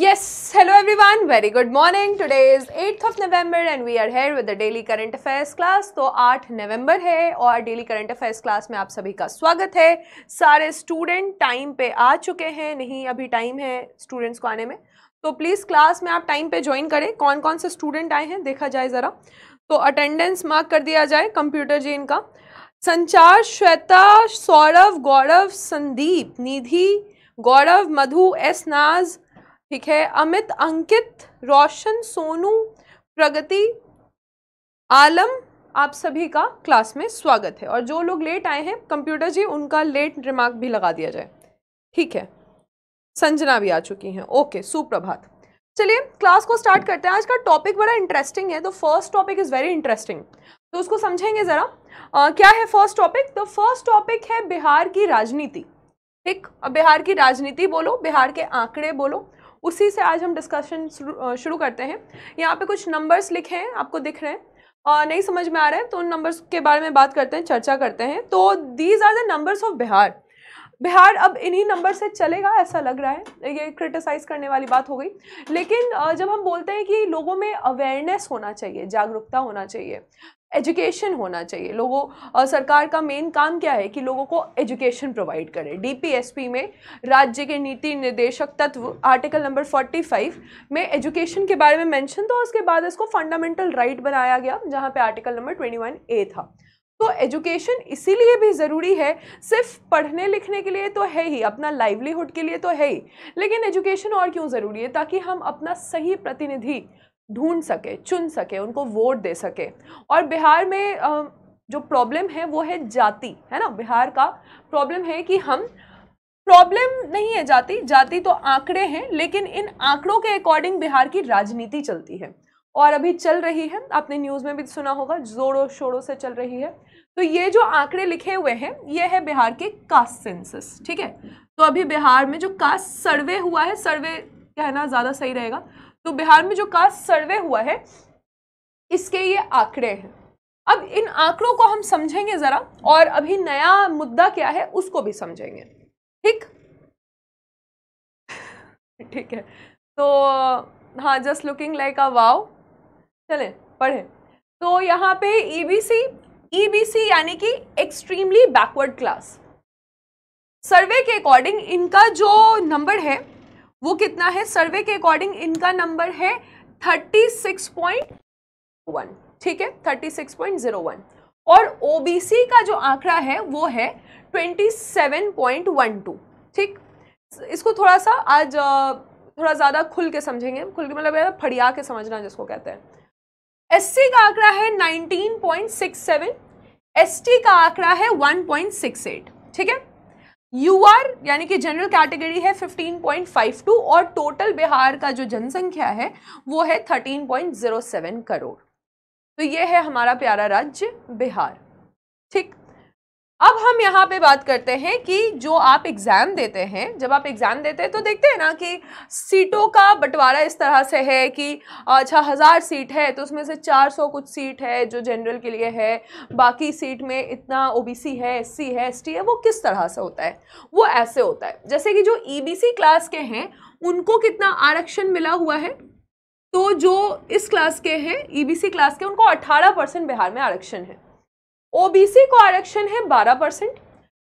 Yes, hello everyone, very good morning. Today is 8th of November and we are here with the daily current affairs class. तो 8 November है और daily current affairs class में आप सभी का स्वागत है सारे student time पे आ चुके हैं नहीं अभी time है students को आने में तो please class में आप time पे join करें कौन कौन से student आए हैं देखा जाए ज़रा तो attendance mark कर दिया जाए computer जी इनका संचार श्वेता सौरव गौरव संदीप निधि गौरव मधु एस नाज ठीक है अमित अंकित रोशन सोनू प्रगति आलम आप सभी का क्लास में स्वागत है और जो लोग लेट आए हैं कंप्यूटर जी उनका लेट रिमार्क भी लगा दिया जाए ठीक है संजना भी आ चुकी हैं ओके सुप्रभात चलिए क्लास को स्टार्ट करते हैं आज का टॉपिक बड़ा इंटरेस्टिंग है तो first topic is very interesting तो उसको समझेंगे ज़रा क्या है फर्स्ट टॉपिक तो फर्स्ट टॉपिक है बिहार की राजनीति ठीक अब बिहार की राजनीति बोलो बिहार के आंकड़े बोलो उसी से आज हम डिस्कशन शुरू करते हैं यहाँ पे कुछ नंबर्स लिखे हैं आपको दिख रहे हैं और नहीं समझ में आ रहे हैं तो उन नंबर्स के बारे में बात करते हैं चर्चा करते हैं तो these are the numbers of Bihar Bihar अब इन्हीं नंबर से चलेगा ऐसा लग रहा है ये क्रिटिसाइज़ करने वाली बात हो गई लेकिन जब हम बोलते हैं कि लोगों में अवेयरनेस होना चाहिए जागरूकता होना चाहिए एजुकेशन होना चाहिए लोगों सरकार का मेन काम क्या है कि लोगों को एजुकेशन प्रोवाइड करें डीपीएसपी में राज्य के नीति निर्देशक तत्व आर्टिकल नंबर 45 में एजुकेशन के बारे में मेंशन था उसके बाद इसको फंडामेंटल राइट right बनाया गया जहाँ पे आर्टिकल नंबर 21 ए था तो एजुकेशन इसीलिए भी ज़रूरी है सिर्फ पढ़ने लिखने के लिए तो है ही अपना लाइवलीहुड के लिए तो है ही लेकिन एजुकेशन और क्यों ज़रूरी है ताकि हम अपना सही प्रतिनिधि ढूंढ सके चुन सके उनको वोट दे सके और बिहार में जो प्रॉब्लम है वो है जाति है ना बिहार का प्रॉब्लम है कि हम प्रॉब्लम नहीं है जाति जाति तो आंकड़े हैं लेकिन इन आंकड़ों के अकॉर्डिंग बिहार की राजनीति चलती है और अभी चल रही है आपने न्यूज़ में भी सुना होगा जोरों शोरों से चल रही है तो ये जो आंकड़े लिखे हुए हैं ये है बिहार के कास्ट सेंसस ठीक है तो अभी बिहार में जो कास्ट सर्वे हुआ है सर्वे कहना ज़्यादा सही रहेगा तो बिहार में जो कास्ट सर्वे हुआ है इसके ये आंकड़े हैं अब इन आंकड़ों को हम समझेंगे ज़रा और अभी नया मुद्दा क्या है उसको भी समझेंगे ठीक ठीक है तो हाँ just looking like a wow चले पढ़े तो यहाँ पे ईबीसी e ईबीसी e यानी कि एक्सट्रीमली बैकवर्ड क्लास सर्वे के अकॉर्डिंग इनका जो नंबर है वो कितना है सर्वे के अकॉर्डिंग इनका नंबर है थर्टी सिक्स पॉइंट वन ठीक है thirty six point zero one और ओबीसी का जो आंकड़ा है वो है twenty seven point one two ठीक इसको थोड़ा सा आज थोड़ा ज़्यादा खुल के समझेंगे खुल के मतलब फड़िया के समझना जिसको कहते हैं एससी का आंकड़ा है 19.67, एसटी का आंकड़ा है 1.68, ठीक है यू आर यानी कि जनरल कैटेगरी है 15.52 और टोटल बिहार का जो जनसंख्या है वो है 13.07 करोड़ तो ये है हमारा प्यारा राज्य बिहार ठीक अब हम यहाँ पे बात करते हैं कि जो आप एग्ज़ाम देते हैं जब आप एग्ज़ाम देते हैं तो देखते हैं ना कि सीटों का बंटवारा इस तरह से है कि अच्छा हज़ार सीट है तो उसमें से 400 कुछ सीट है जो जनरल के लिए है बाकी सीट में इतना ओबीसी है एससी है एसटी है वो किस तरह से होता है वो ऐसे होता है जैसे कि जो ई e क्लास के हैं उनको कितना आरक्षण मिला हुआ है तो जो इस क्लास के हैं ई e क्लास के उनको अट्ठारह परसेंट बिहार में आरक्षण है ओबीसी को आरक्षण है 12 परसेंट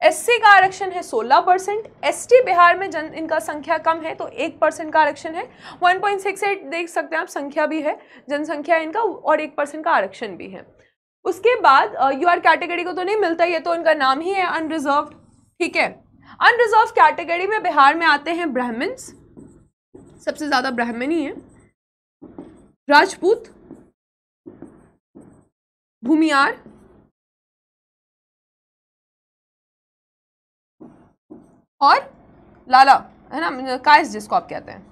एससी का आरक्षण है 16 परसेंट एस बिहार में जन इनका संख्या कम है तो एक परसेंट का आरक्षण है 1.68 देख सकते हैं आप संख्या भी है जनसंख्या इनका और एक परसेंट का आरक्षण भी है उसके बाद यू आर कैटेगरी को तो नहीं मिलता ये तो इनका नाम ही है अनरिजर्व ठीक है अनरिजर्व कैटेगरी में बिहार में आते हैं ब्राह्मण्स सबसे ज़्यादा ब्राह्मण ही है राजपूत भूमियार और लाला है ना मतलब काइस जिसको आप कहते हैं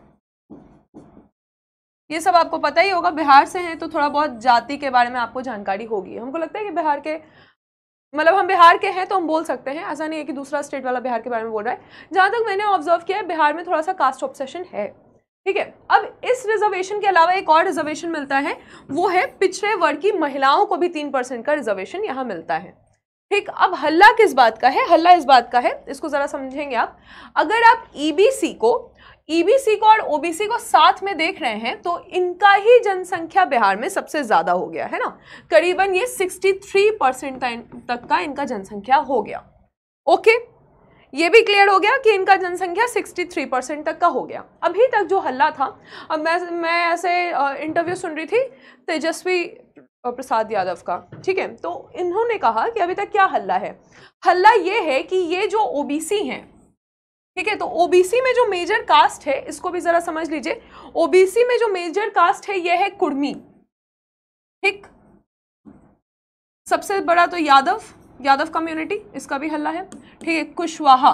ये सब आपको पता ही होगा बिहार से हैं तो थोड़ा बहुत जाति के बारे में आपको जानकारी होगी हमको लगता है कि बिहार के मतलब हम बिहार के हैं तो हम बोल सकते हैं ऐसा नहीं है कि दूसरा स्टेट वाला बिहार के बारे में बोल रहा है जहाँ तक मैंने ऑब्जर्व किया है बिहार में थोड़ा सा कास्ट ऑब्सेशन है ठीक है अब इस रिजर्वेशन के अलावा एक और रिजर्वेशन मिलता है वो है पिछड़े वर्ग की महिलाओं को भी तीन परसेंट का रिजर्वेशन यहाँ मिलता है ठीक अब हल्ला किस बात का है हल्ला इस बात का है इसको ज़रा समझेंगे आप अगर आप ईबीसी e को ईबीसी e को और ओबीसी को साथ में देख रहे हैं तो इनका ही जनसंख्या बिहार में सबसे ज़्यादा हो गया है ना करीबन ये 63 परसेंट तक का इनका जनसंख्या हो गया ओके ये भी क्लियर हो गया कि इनका जनसंख्या 63 परसेंट तक का हो गया अभी तक जो हल्ला था अब मैं मैं ऐसे इंटरव्यू सुन रही थी तेजस्वी प्रसाद यादव का ठीक है तो इन्होंने कहा कि अभी तक क्या हल्ला है हल्ला ये है कि ये जो ओबीसी हैं ठीक है तो ओबीसी में जो मेजर कास्ट है इसको भी ज़रा समझ लीजिए ओबीसी में जो मेजर कास्ट है ये है कुर्मी ठीक सबसे बड़ा तो यादव यादव कम्युनिटी इसका भी हल्ला है ठीक है कुशवाहा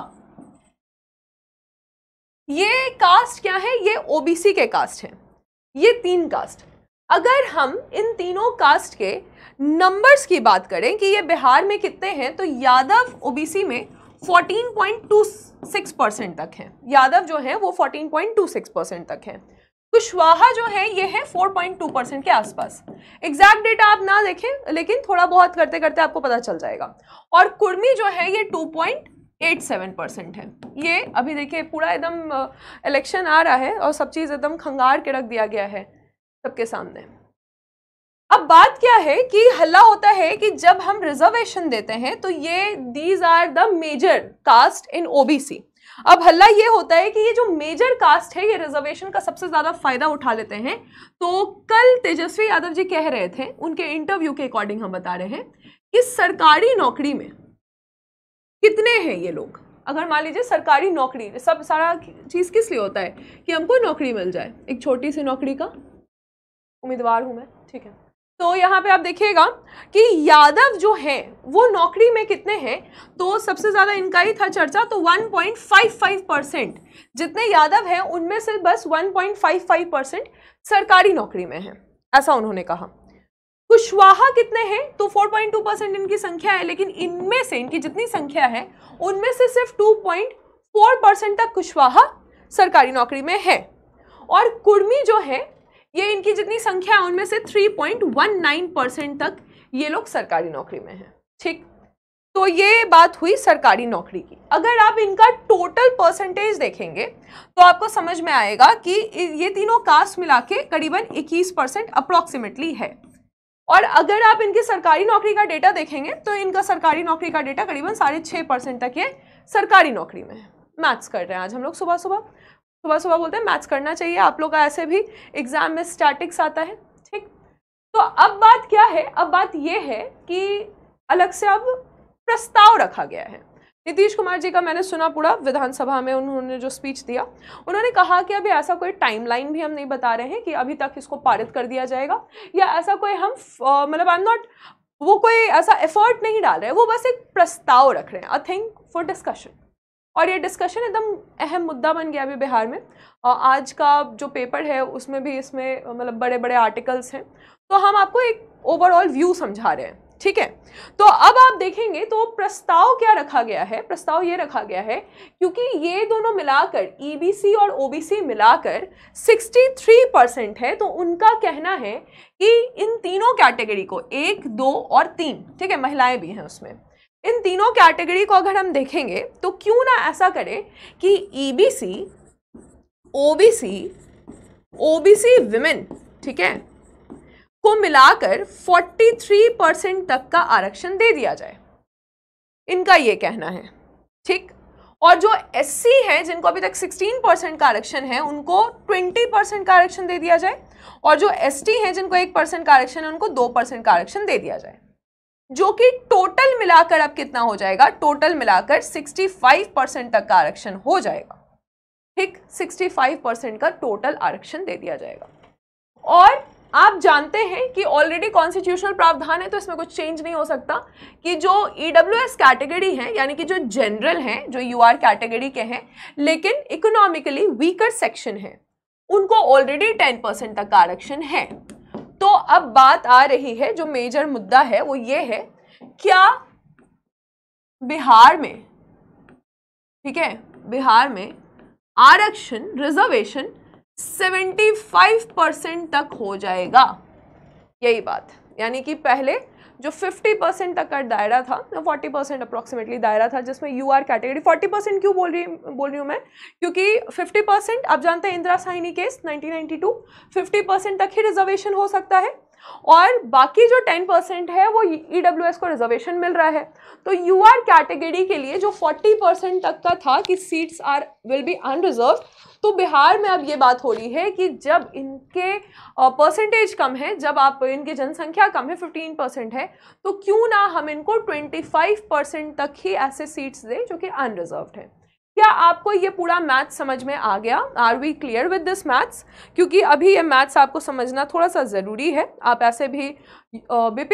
ये कास्ट क्या है ये ओबीसी के कास्ट है ये तीन कास्ट अगर हम इन तीनों कास्ट के नंबर्स की बात करें कि ये बिहार में कितने हैं तो यादव ओबीसी में 14.26 परसेंट तक हैं यादव जो हैं वो 14.26 परसेंट तक हैं कुशवाहा जो है ये है 4.2 परसेंट के आसपास एग्जैक्ट डेटा आप ना देखें लेकिन थोड़ा बहुत करते करते आपको पता चल जाएगा और कुर्मी जो है ये टू एट सेवन परसेंट है ये अभी देखिए पूरा एकदम इलेक्शन आ रहा है और सब चीज़ एकदम खंगार के रख दिया गया है सबके सामने अब बात क्या है कि हल्ला होता है कि जब हम रिजर्वेशन देते हैं तो ये these are the major caste in OBC अब हल्ला ये होता है कि ये जो मेजर कास्ट है ये रिजर्वेशन का सबसे ज़्यादा फायदा उठा लेते हैं तो कल तेजस्वी यादव जी कह रहे थे उनके इंटरव्यू के अकॉर्डिंग हम बता रहे हैं कि सरकारी नौकरी में कितने हैं ये लोग अगर मान लीजिए सरकारी नौकरी सब सारा चीज़ किस लिए होता है कि हमको नौकरी मिल जाए एक छोटी सी नौकरी का उम्मीदवार हूँ मैं ठीक है तो यहाँ पे आप देखिएगा कि यादव जो है वो नौकरी में कितने हैं तो सबसे ज़्यादा इनका ही था चर्चा तो 1.55 परसेंट जितने यादव हैं उनमें से बस 1.55 परसेंट सरकारी नौकरी में हैं ऐसा उन्होंने कहा कुशवाहा कितने हैं तो 4.2 परसेंट इनकी संख्या है लेकिन इनमें से इनकी जितनी संख्या है उनमें से सिर्फ टू परसेंट तक कुशवाहा सरकारी नौकरी में है और कुर्मी जो है ये इनकी जितनी संख्या है उनमें से 3.19 परसेंट तक ये लोग सरकारी नौकरी में हैं ठीक तो ये बात हुई सरकारी नौकरी की अगर आप इनका टोटल परसेंटेज देखेंगे तो आपको समझ में आएगा कि ये तीनों कास्ट मिला के करीबन 21 परसेंट अप्रॉक्सीमेटली है और अगर आप इनकी सरकारी नौकरी का डेटा देखेंगे तो इनका सरकारी नौकरी का डेटा करीबन साढ़े छः परसेंट तक ये सरकारी नौकरी में है मैथ्स कर रहे हैं आज हम लोग सुबह सुबह सुबह सुबह बोलते हैं मैथ्स करना चाहिए आप लोग का ऐसे भी एग्ज़ाम में स्टैटिक्स आता है ठीक तो अब बात क्या है अब बात यह है कि अलग से अब प्रस्ताव रखा गया है नीतीश कुमार जी का मैंने सुना पूरा विधानसभा में उन्होंने जो स्पीच दिया उन्होंने कहा कि अभी ऐसा कोई टाइमलाइन भी हम नहीं बता रहे हैं कि अभी तक इसको पारित कर दिया जाएगा या ऐसा कोई हम मतलब आई एम नॉट वो कोई ऐसा एफर्ट नहीं डाल रहे हैं वो बस एक प्रस्ताव रख रहे हैं आई थिंक फॉर डिस्कशन और ये डिस्कशन एकदम अहम मुद्दा बन गया अभी बिहार में और आज का जो पेपर है उसमें भी इसमें मतलब बड़े बड़े आर्टिकल्स हैं तो हम आपको एक ओवरऑल व्यू समझा रहे हैं ठीक है तो अब आप देखेंगे तो प्रस्ताव क्या रखा गया है प्रस्ताव ये रखा गया है क्योंकि ये दोनों मिलाकर ईबीसी e और ओबीसी मिलाकर 63 परसेंट है तो उनका कहना है कि इन तीनों कैटेगरी को एक दो और तीन ठीक है महिलाएं भी हैं उसमें इन तीनों कैटेगरी को अगर हम देखेंगे तो क्यों ना ऐसा करें कि ईबीसी ओबीसी ओबीसी विमेन ठीक है को मिलाकर 43 परसेंट तक का आरक्षण दे दिया जाए इनका ये कहना है ठीक और जो एससी हैं जिनको अभी तक 16 परसेंट का आरक्षण है उनको 20 परसेंट का आरक्षण दे दिया जाए और जो एसटी हैं जिनको एक परसेंट का आरक्षण है उनको दो परसेंट का आरक्षण दे दिया जाए जो कि टोटल मिलाकर अब कितना हो जाएगा टोटल मिलाकर 65 परसेंट तक का आरक्षण हो जाएगा ठीक 65 परसेंट का टोटल आरक्षण दे दिया जाएगा और आप जानते हैं कि ऑलरेडी कॉन्स्टिट्यूशनल प्रावधान है तो इसमें कुछ चेंज नहीं हो सकता कि जो ई एस कैटेगरी है यानी कि जो जनरल हैं जो यू आर कैटेगरी के हैं लेकिन इकोनॉमिकली वीकर सेक्शन है उनको ऑलरेडी टेन परसेंट तक का आरक्षण है तो अब बात आ रही है जो मेजर मुद्दा है वो ये है क्या बिहार में ठीक है बिहार में आरक्षण रिजर्वेशन 75 परसेंट तक हो जाएगा यही बात यानी कि पहले जो 50 परसेंट तक का दायरा था 40 परसेंट अप्रॉक्सीमेटली दायरा था जिसमें यू आर कैटेगरी 40 परसेंट क्यों बोल रही बोल रही हूँ मैं क्योंकि 50 परसेंट आप जानते हैं इंदिरा साइनी केस 1992 50 परसेंट तक ही रिजर्वेशन हो सकता है और बाकी जो टेन परसेंट है वो ई डब्ल्यू एस को रिजर्वेशन मिल रहा है तो यू आर कैटेगरी के लिए जो फोर्टी परसेंट तक का था कि seats are will be unreserve तो बिहार में अब ये बात हो रही है कि जब इनके परसेंटेज कम है जब आप इनकी जनसंख्या कम है फिफ्टीन परसेंट है तो क्यों ना हम इनको ट्वेंटी फाइव परसेंट तक ही ऐसे सीट्स दें जो कि अनरिजर्व हैं क्या आपको ये पूरा मैथ्स समझ में आ गया are we clear with this maths क्योंकि अभी ये मैथ्स आपको समझना थोड़ा सा ज़रूरी है आप ऐसे भी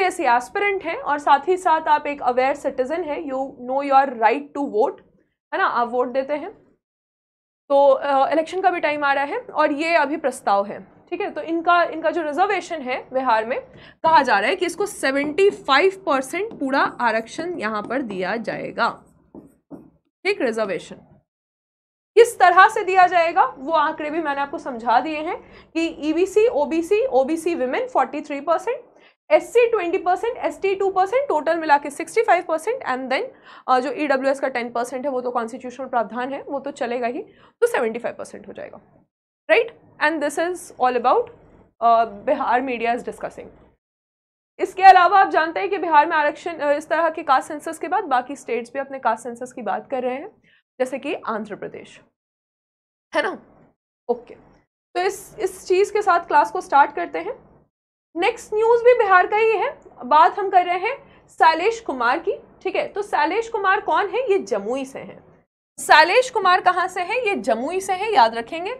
एस एस्पिरेंट हैं और साथ ही साथ आप एक अवेयर सिटीज़न है you know your right to vote है ना आप वोट देते हैं तो इलेक्शन uh, का भी टाइम आ रहा है और ये अभी प्रस्ताव है ठीक है तो इनका इनका जो रिजर्वेशन है बिहार में कहा जा रहा है कि इसको 75 परसेंट पूरा आरक्षण यहाँ पर दिया जाएगा ठीक रिजर्वेशन किस तरह से दिया जाएगा वो आंकड़े भी मैंने आपको समझा दिए हैं कि EBC OBC OBC women 43 percent S C twenty percent S T two percent total मिला के sixty five percent and then जो ई डब्ल्यू एस का टेन परसेंट है वो तो कॉन्स्टिट्यूशनल प्रावधान है वो तो चलेगा ही तो सेवेंटी फाइव परसेंट हो जाएगा right and this is all about Bihar media is discussing इसके अलावा आप जानते हैं कि बिहार में आरक्षण इस तरह के कास्ट सेंसस के बाद बाकी स्टेट्स भी अपने कास्ट सेंसस की बात कर रहे हैं जैसे कि आंध्र प्रदेश है ना ओके तो इस इस चीज़ के साथ क्लास को स्टार्ट करते हैं नेक्स्ट न्यूज़ भी बिहार का ही है बात हम कर रहे हैं शैलेश कुमार की ठीक है तो शैलेश कुमार कौन है ये जमुई से हैं शैलेश कुमार कहाँ से हैं ये जमुई से हैं याद रखेंगे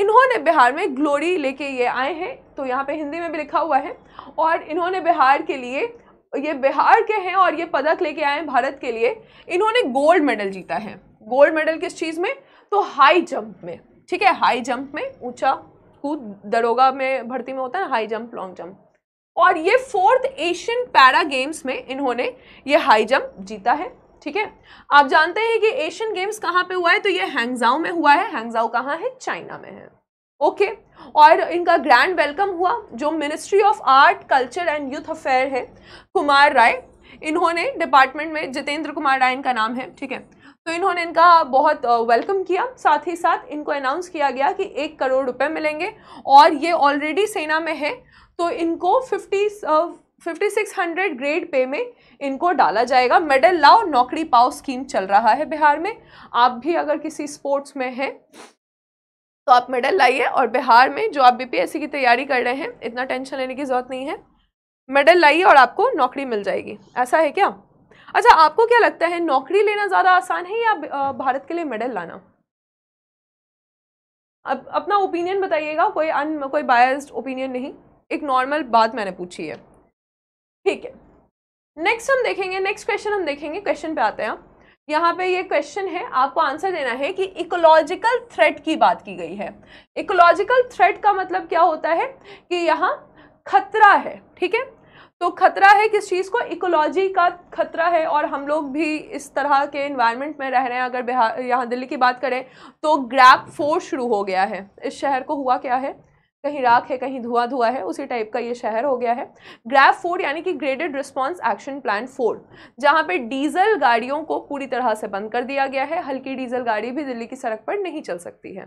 इन्होंने बिहार में ग्लोरी लेके ये आए हैं तो यहाँ पे हिंदी में भी लिखा हुआ है और इन्होंने बिहार के लिए ये बिहार के हैं और ये पदक लेके आए हैं भारत के लिए इन्होंने गोल्ड मेडल जीता है गोल्ड मेडल किस चीज़ में तो हाई जंप में ठीक है हाई जंप में ऊंचा कूद दरोगा में भर्ती में होता है हाई जंप लॉन्ग जंप और ये फोर्थ एशियन पैरा गेम्स में इन्होंने ये हाई जंप जीता है ठीक है आप जानते हैं कि एशियन गेम्स कहाँ पे हुआ है तो ये हैंगजाओ में हुआ है हैंगजाओ कहाँ है चाइना में है ओके और इनका ग्रैंड वेलकम हुआ जो ministry of art culture and youth affair है कुमार राय इन्होंने डिपार्टमेंट में जितेंद्र कुमार राय इनका नाम है ठीक है तो इन्होंने इनका बहुत वेलकम किया साथ ही साथ इनको अनाउंस किया गया कि एक करोड़ रुपए मिलेंगे और ये ऑलरेडी सेना में है तो इनको fifty fifty six hundred grade pay में इनको डाला जाएगा मेडल लाओ नौकरी पाओ स्कीम चल रहा है बिहार में आप भी अगर किसी स्पोर्ट्स में हैं तो आप मेडल लाइए और बिहार में जो आप बी की तैयारी कर रहे हैं इतना टेंशन लेने की ज़रूरत नहीं है मेडल लाइए और आपको नौकरी मिल जाएगी ऐसा है क्या अच्छा आपको क्या लगता है नौकरी लेना ज़्यादा आसान है या भारत के लिए मेडल लाना अब अपना ओपिनियन बताइएगा कोई अन कोई बायस्ड ओपिनियन नहीं एक नॉर्मल बात मैंने पूछी है ठीक है नेक्स्ट हम देखेंगे नेक्स्ट क्वेश्चन हम देखेंगे क्वेश्चन पे आते हैं यहाँ पे ये क्वेश्चन है आपको आंसर देना है कि इकोलॉजिकल थ्रेट की बात की गई है इकोलॉजिकल थ्रेट का मतलब क्या होता है कि यहाँ खतरा है ठीक है तो खतरा है किस चीज़ को इकोलॉजी का खतरा है और हम लोग भी इस तरह के इन्वायरमेंट में रह रहे हैं अगर बिहार यहाँ दिल्ली की बात करें तो ग्रैप फोर शुरू हो गया है इस शहर को हुआ क्या है कहीं राख है कहीं धुआं धुआं है उसी टाइप का ये शहर हो गया है ग्रैफ फोर यानी कि graded response action plan four जहाँ पर डीजल गाड़ियों को पूरी तरह से बंद कर दिया गया है हल्की डीजल गाड़ी भी दिल्ली की सड़क पर नहीं चल सकती है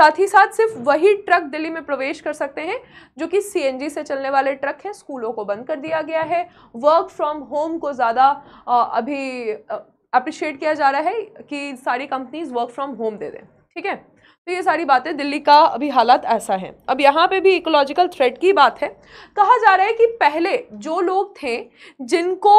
साथ ही साथ सिर्फ वही ट्रक दिल्ली में प्रवेश कर सकते हैं जो कि सी से चलने वाले ट्रक हैं स्कूलों को बंद कर दिया गया है वर्क फ्रॉम होम को ज़्यादा अभी अप्रिशिएट किया जा रहा है कि सारी कंपनीज वर्क फ्रॉम होम दे दें ठीक है तो ये सारी बातें दिल्ली का अभी हालात ऐसा है अब यहाँ पे भी इकोलॉजिकल थ्रेट की बात है कहा जा रहा है कि पहले जो लोग थे जिनको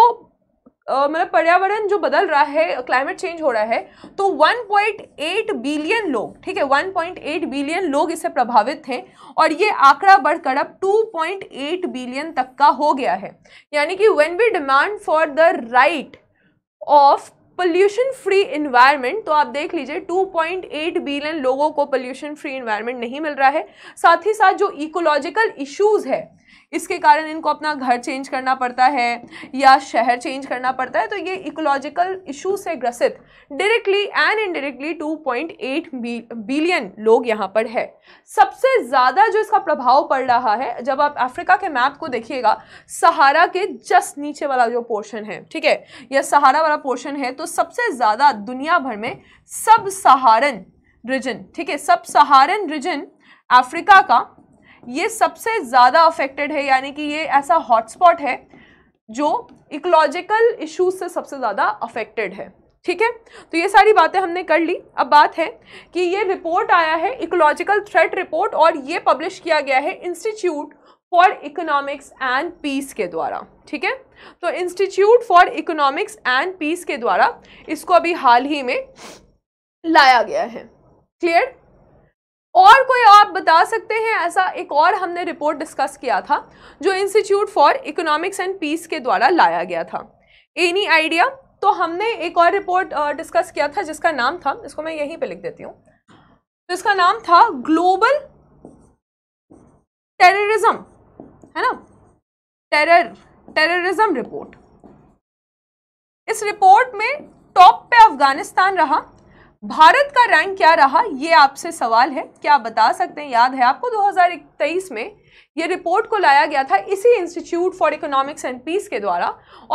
मतलब पर्यावरण जो बदल रहा है क्लाइमेट चेंज हो रहा है तो 1.8 बिलियन लोग ठीक है 1.8 बिलियन लोग इससे प्रभावित थे और ये आंकड़ा बढ़कर अब 2.8 बिलियन तक का हो गया है यानी कि when we demand for the right of pollution free environment तो आप देख लीजिए 2.8 बिलियन लोगों को पोल्यूशन फ्री इन्वायरमेंट नहीं मिल रहा है साथ ही साथ जो इकोलॉजिकल इश्यूज़ है इसके कारण इनको अपना घर चेंज करना पड़ता है या शहर चेंज करना पड़ता है तो ये इकोलॉजिकल इशू से ग्रसित डायरेक्टली एंड इनडायरेक्टली 2.8 बिलियन लोग यहाँ पर है सबसे ज़्यादा जो इसका प्रभाव पड़ रहा है जब आप अफ्रीका के मैप को देखिएगा सहारा के जस्ट नीचे वाला जो पोर्शन है ठीक है या सहारा वाला पोर्शन है तो सबसे ज़्यादा दुनिया भर में सब सहारन रीजन ठीक है सब सहारन रीजन अफ्रीका का ये सबसे ज़्यादा अफेक्टेड है यानी कि ये ऐसा हॉटस्पॉट है जो इकोलॉजिकल इश्यूज से सबसे ज़्यादा अफेक्टेड है ठीक है तो ये सारी बातें हमने कर ली अब बात है कि ये रिपोर्ट आया है इकोलॉजिकल थ्रेट रिपोर्ट और ये पब्लिश किया गया है institute for economics and peace के द्वारा ठीक है तो institute for economics and peace के द्वारा इसको अभी हाल ही में लाया गया है क्लियर और कोई आप बता सकते हैं ऐसा एक और हमने रिपोर्ट डिस्कस किया था जो institute for economics and peace के द्वारा लाया गया था एनी आइडिया तो हमने एक और रिपोर्ट डिस्कस किया था जिसका नाम था इसको मैं यहीं पे लिख देती हूँ तो इसका नाम था ग्लोबल टेररिज्म है ना टेरर टेररिज्म रिपोर्ट इस रिपोर्ट में टॉप पे अफगानिस्तान रहा भारत का रैंक क्या रहा ये आपसे सवाल है क्या आप बता सकते हैं याद है आपको 2023 में ये रिपोर्ट को लाया गया था इसी institute for economics and peace के द्वारा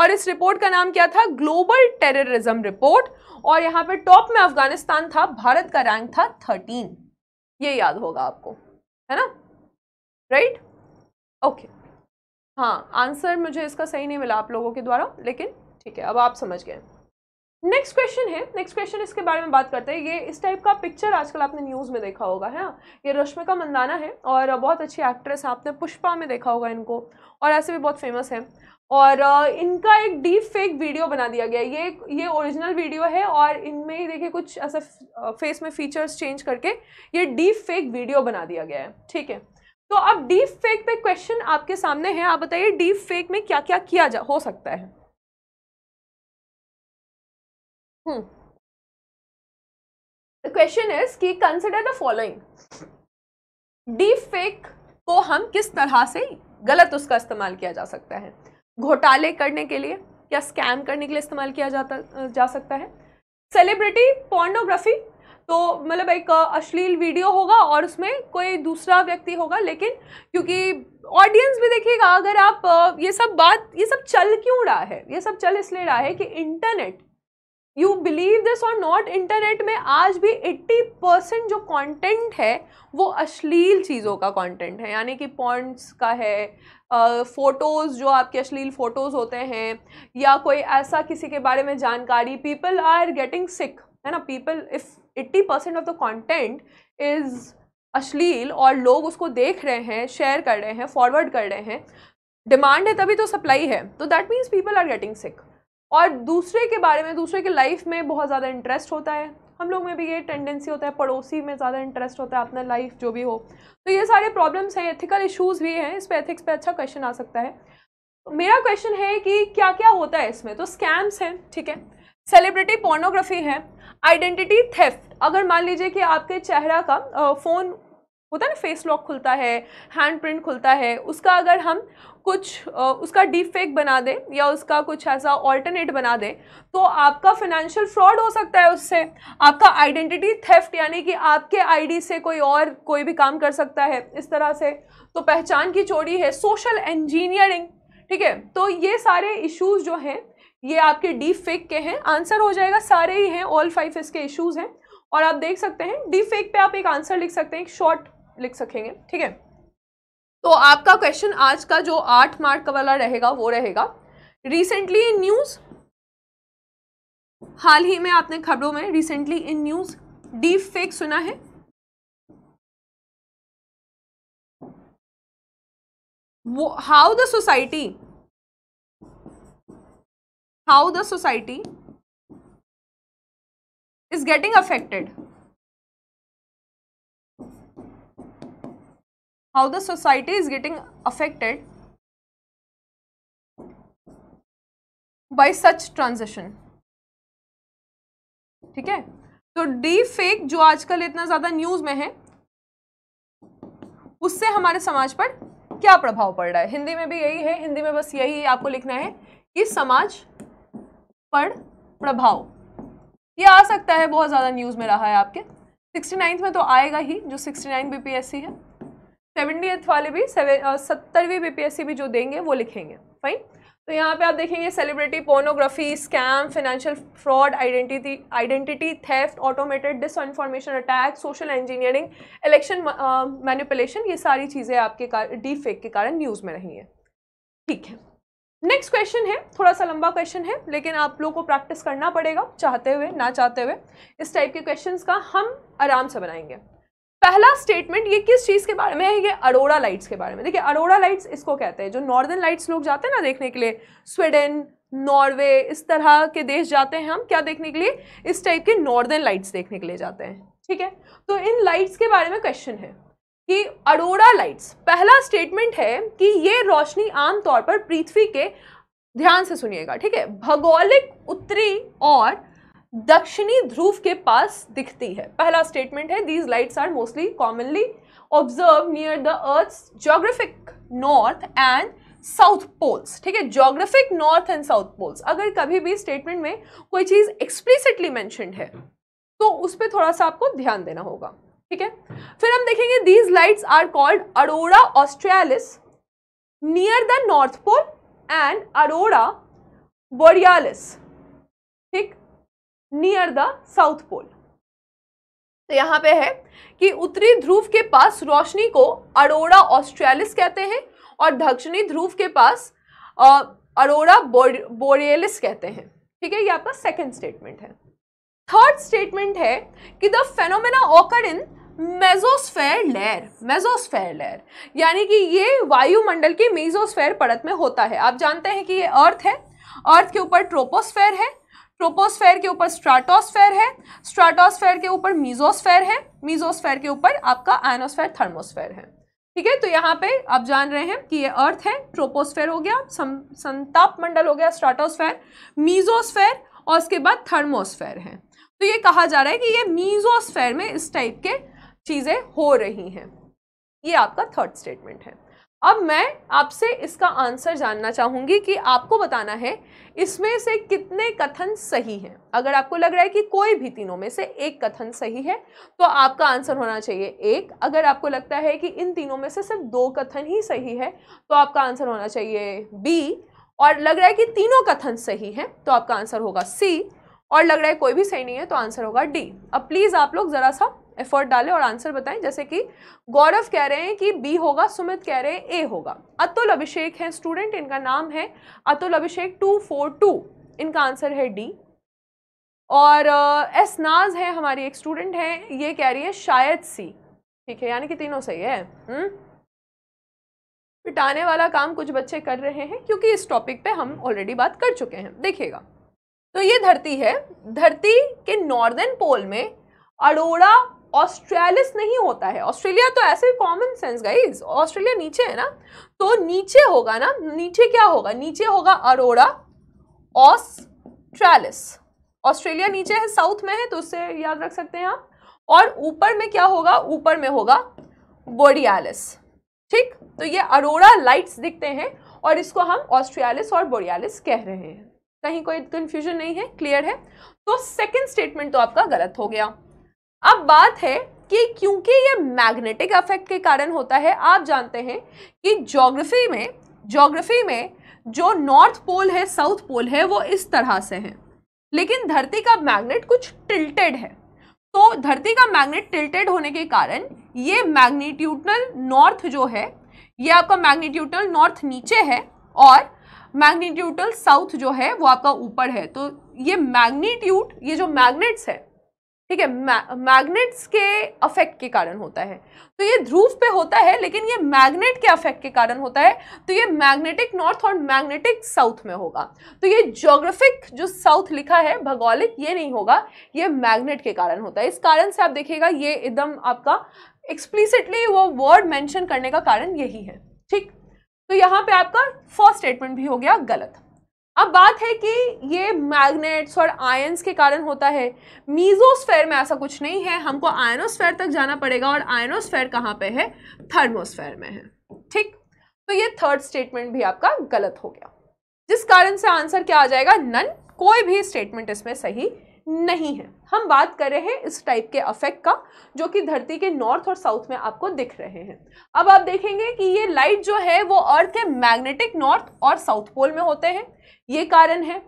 और इस रिपोर्ट का नाम क्या था ग्लोबल टेररिज्म रिपोर्ट और यहाँ पे टॉप में अफगानिस्तान था भारत का रैंक था थर्टीन ये याद होगा आपको है ना राइट ओके हाँ आंसर मुझे इसका सही नहीं मिला आप लोगों के द्वारा लेकिन ठीक है अब आप समझ गए नेक्स्ट क्वेश्चन है नेक्स्ट क्वेश्चन इसके बारे में बात करते हैं ये इस टाइप का पिक्चर आजकल आपने न्यूज़ में देखा होगा है ना ये रश्मिका मंदाना है और बहुत अच्छी एक्ट्रेस है आपने पुष्पा में देखा होगा इनको और ऐसे भी बहुत फेमस है और इनका एक डीप फेक वीडियो बना दिया गया ये ये ओरिजिनल वीडियो है और इनमें ही देखिए कुछ ऐसा फेस में फीचर्स चेंज करके ये डीप फेक वीडियो बना दिया गया है ठीक है तो अब डीप फेक पे क्वेश्चन आपके सामने है आप बताइए डीप फेक में क्या क्या किया जा हो सकता है hmm क्वेश्चन इज कि consider the following deep fake को हम किस तरह से गलत उसका इस्तेमाल किया जा सकता है घोटाले करने के लिए या स्कैम करने के लिए इस्तेमाल किया जाता जा सकता है सेलिब्रिटी पोर्नोग्राफी तो मतलब एक अश्लील वीडियो होगा और उसमें कोई दूसरा व्यक्ति होगा लेकिन क्योंकि ऑडियंस भी देखिएगा अगर आप ये सब बात ये सब चल क्यों रहा है ये सब चल इसलिए रहा है कि इंटरनेट यू बिलीव दिस और नॉट इंटरनेट में आज भी एट्टी परसेंट जो कॉन्टेंट है वो अश्लील चीज़ों का कॉन्टेंट है यानी कि पॉइंट्स का है फ़ोटोज़ जो आपके अश्लील फ़ोटोज़ होते हैं या कोई ऐसा किसी के बारे में जानकारी पीपल आर गेटिंग सिक है ना people if eighty percent of the content is अश्लील और लोग उसको देख रहे हैं शेयर कर रहे हैं फॉरवर्ड कर रहे हैं डिमांड है तभी तो सप्लाई है तो that means people are getting sick और दूसरे के बारे में दूसरे के लाइफ में बहुत ज़्यादा इंटरेस्ट होता है हम लोग में भी ये टेंडेंसी होता है पड़ोसी में ज़्यादा इंटरेस्ट होता है अपना लाइफ जो भी हो तो ये सारे प्रॉब्लम्स हैं एथिकल इश्यूज भी हैं इस पर एथिक्स पे अच्छा क्वेश्चन आ सकता है मेरा क्वेश्चन है कि क्या क्या होता है इसमें तो स्कैम्स हैं ठीक है सेलिब्रिटी पोर्नोग्राफी है आइडेंटिटी थेफ्ट अगर मान लीजिए कि आपके चेहरा का फ़ोन होता है ना फेस लॉक खुलता है हैंड प्रिंट खुलता है उसका अगर हम कुछ उसका डीप फेक बना दें या उसका कुछ ऐसा ऑल्टरनेट बना दें तो आपका फाइनेंशियल फ्रॉड हो सकता है उससे आपका आइडेंटिटी थेफ्ट यानी कि आपके आईडी से कोई और कोई भी काम कर सकता है इस तरह से तो पहचान की चोरी है सोशल इंजीनियरिंग ठीक है तो ये सारे इश्यूज़ जो हैं ये आपके डीप फेक के हैं आंसर हो जाएगा सारे ही हैं ऑल फाइव इसके इशूज़ हैं और आप देख सकते हैं डीप फेक पे आप एक आंसर लिख सकते हैं एक शॉर्ट लिख सकेंगे ठीक है तो आपका क्वेश्चन आज का जो आठ मार्क वाला रहेगा वो रहेगा रिसेंटली इन न्यूज़ हाल ही में आपने खबरों में recently in news deep fake सुना है वो how the society how the society is getting affected how the society is getting affected by such transition ठीक है तो डी फेक जो आजकल इतना ज्यादा न्यूज में है उससे हमारे समाज पर क्या प्रभाव पड़ रहा है हिंदी में भी यही है हिंदी में बस यही आपको लिखना है कि समाज पर प्रभाव ये आ सकता है बहुत ज़्यादा न्यूज़ में रहा है आपके सिक्सटी में तो आएगा ही जो सिक्सटी नाइन बीपीएससी है सेवेंटी एथ वाले भी सत्तरवीं बीपीएससी भी जो देंगे वो लिखेंगे फाइन तो यहाँ पे आप देखेंगे celebrity pornography scam financial fraud identity identity theft automated disinformation attack social engineering election manipulation ये सारी चीज़ें आपके डी फेक के कारण न्यूज़ में रही हैं ठीक है नेक्स्ट क्वेश्चन है थोड़ा सा लंबा क्वेश्चन है लेकिन आप लोग को प्रैक्टिस करना पड़ेगा चाहते हुए ना चाहते हुए इस टाइप के क्वेश्चंस का हम आराम से बनाएंगे पहला स्टेटमेंट ये किस चीज़ के बारे में है ये अरोड़ा लाइट्स के बारे में देखिए अरोड़ा लाइट्स इसको कहते हैं जो नॉर्दर्न लाइट्स लोग जाते हैं ना देखने के लिए स्वीडन नॉर्वे इस तरह के देश जाते हैं हम क्या देखने के लिए इस टाइप के नॉर्दर्न लाइट्स देखने के लिए जाते हैं ठीक है तो इन लाइट्स के बारे में क्वेश्चन है कि अरोड़ा लाइट्स पहला स्टेटमेंट है कि ये रोशनी आमतौर पर पृथ्वी के ध्यान से सुनिएगा ठीक है भौगोलिक उत्तरी और दक्षिणी ध्रुव के पास दिखती है पहला स्टेटमेंट है these lights are mostly commonly observe near the earth geographic north and south poles ठीक है geographic north and south poles अगर कभी भी स्टेटमेंट में कोई चीज़ एक्सप्लिसिटली मैंशनड है तो उस पर थोड़ा सा आपको ध्यान देना होगा ठीक है फिर हम देखेंगे these lights are called aurora australis near the north pole and aurora borealis near the south pole तो यहाँ पे है कि उत्तरी ध्रुव के पास रोशनी को अरोड़ा ऑस्ट्रेलिस कहते हैं और दक्षिणी ध्रुव के पास अरोड़ा बोरियलिस कहते हैं ठीक है ये आपका सेकेंड स्टेटमेंट है थर्ड स्टेटमेंट है कि the phenomena occur in mesosphere layer mesosphere layer यानी कि ये वायुमंडल की मेजोस्फेयर परत में होता है आप जानते हैं कि ये अर्थ है अर्थ के ऊपर ट्रोपोस्फेयर है ट्रोपोस्फेयर के ऊपर स्ट्राटोस्फेयर है स्ट्राटोस्फेयर के ऊपर मीजोस्फेयर है मीजोस्फेयर के ऊपर आपका आयनोस्फेयर थर्मोस्फेयर है ठीक है तो यहाँ पे आप जान रहे हैं कि ये अर्थ है ट्रोपोस्फेयर हो गया संताप मंडल हो गया स्ट्राटोस्फेयर मीजोस्फेयर और उसके बाद थर्मोस्फेयर है तो ये कहा जा रहा है कि ये मीजोस्फेयर में इस टाइप के चीज़ें हो रही हैं ये आपका थर्ड स्टेटमेंट है अब मैं आपसे इसका आंसर जानना चाहूँगी कि आपको बताना है इसमें से कितने कथन सही हैं अगर आपको लग रहा है कि कोई भी तीनों में से एक कथन सही है तो आपका आंसर होना चाहिए एक अगर आपको लगता है कि इन तीनों में से सिर्फ दो कथन ही सही है तो आपका आंसर होना चाहिए बी और लग रहा है कि तीनों कथन सही हैं तो आपका आंसर होगा सी और लग रहा है कोई भी सही नहीं है तो आंसर होगा डी अब प्लीज़ आप लोग ज़रा सा एफर्ट डालें और आंसर बताएं जैसे कि गौरव कह रहे हैं कि बी होगा सुमित कह रहे हैं ए होगा अतुल अभिषेक हैं स्टूडेंट इनका नाम है Atul Abhishek two four two इनका आंसर है डी और एस नाज है हमारी एक स्टूडेंट है ये कह रही है शायद सी ठीक है यानी कि तीनों सही है हम्म? पिटाने वाला काम कुछ बच्चे कर रहे हैं क्योंकि इस टॉपिक पे हम ऑलरेडी बात कर चुके हैं देखिएगा तो ये धरती है धरती के नॉर्दर्न पोल में अरोड़ा ऑस्ट्रेलिस नहीं होता है ऑस्ट्रेलिया तो ऐसे कॉमन सेंस गाइज ऑस्ट्रेलिया नीचे है ना तो नीचे होगा ना नीचे क्या होगा नीचे होगा अरोड़ा ऑस्ट्रेलिस ऑस्ट्रेलिया नीचे है साउथ में है तो उससे याद रख सकते हैं आप और ऊपर में क्या होगा ऊपर में होगा बोरियालिस ठीक तो ये अरोड़ा लाइट्स दिखते हैं और इसको हम ऑस्ट्रियालिस और बोरियालिस कह रहे हैं कहीं कोई कन्फ्यूजन नहीं है क्लियर है तो सेकंड स्टेटमेंट तो आपका गलत हो गया अब बात है कि क्योंकि ये मैग्नेटिक अफेक्ट के कारण होता है आप जानते हैं कि जोग्राफी में जोग्राफी में जो नॉर्थ पोल है साउथ पोल है वो इस तरह से हैं लेकिन धरती का मैग्नेट कुछ टिल्टेड है तो धरती का मैग्नेट टिल्टेड होने के कारण ये मैग्नीट्यूटनल नॉर्थ जो है ये आपका मैग्नीट्यूटल नॉर्थ नीचे है और मैग्नीट्यूटल साउथ जो है वो आपका ऊपर है तो ये मैग्नीट्यूट ये जो मैग्नेट्स है ठीक है मैग्नेट्स के अफेक्ट के कारण होता है तो ये ध्रुव पे होता है लेकिन ये मैग्नेट के अफेक्ट के कारण होता है तो ये मैग्नेटिक नॉर्थ और मैग्नेटिक साउथ में होगा तो ये ज्योग्राफिक जो साउथ लिखा है भौगोलिक ये नहीं होगा ये मैग्नेट के कारण होता है इस कारण से आप देखिएगा ये एकदम आपका एक्सप्लिसिटली वो वर्ड मैंशन करने का कारण यही है ठीक तो यहाँ पे आपका फर्स्ट स्टेटमेंट भी हो गया गलत अब बात है कि ये मैग्नेट्स और आयंस के कारण होता है मीजोस्फेयर में ऐसा कुछ नहीं है हमको आयनोस्फेयर तक जाना पड़ेगा और आयनोस्फेयर कहाँ पे है थर्मोस्फेयर में है ठीक तो ये थर्ड स्टेटमेंट भी आपका गलत हो गया जिस कारण से आंसर क्या आ जाएगा नन कोई भी स्टेटमेंट इसमें सही नहीं है हम बात कर रहे हैं इस टाइप के अफेक्ट का जो कि धरती के नॉर्थ और साउथ में आपको दिख रहे हैं अब आप देखेंगे कि ये लाइट जो है वो अर्थ के मैग्नेटिक नॉर्थ और साउथ पोल में होते हैं ये कारण है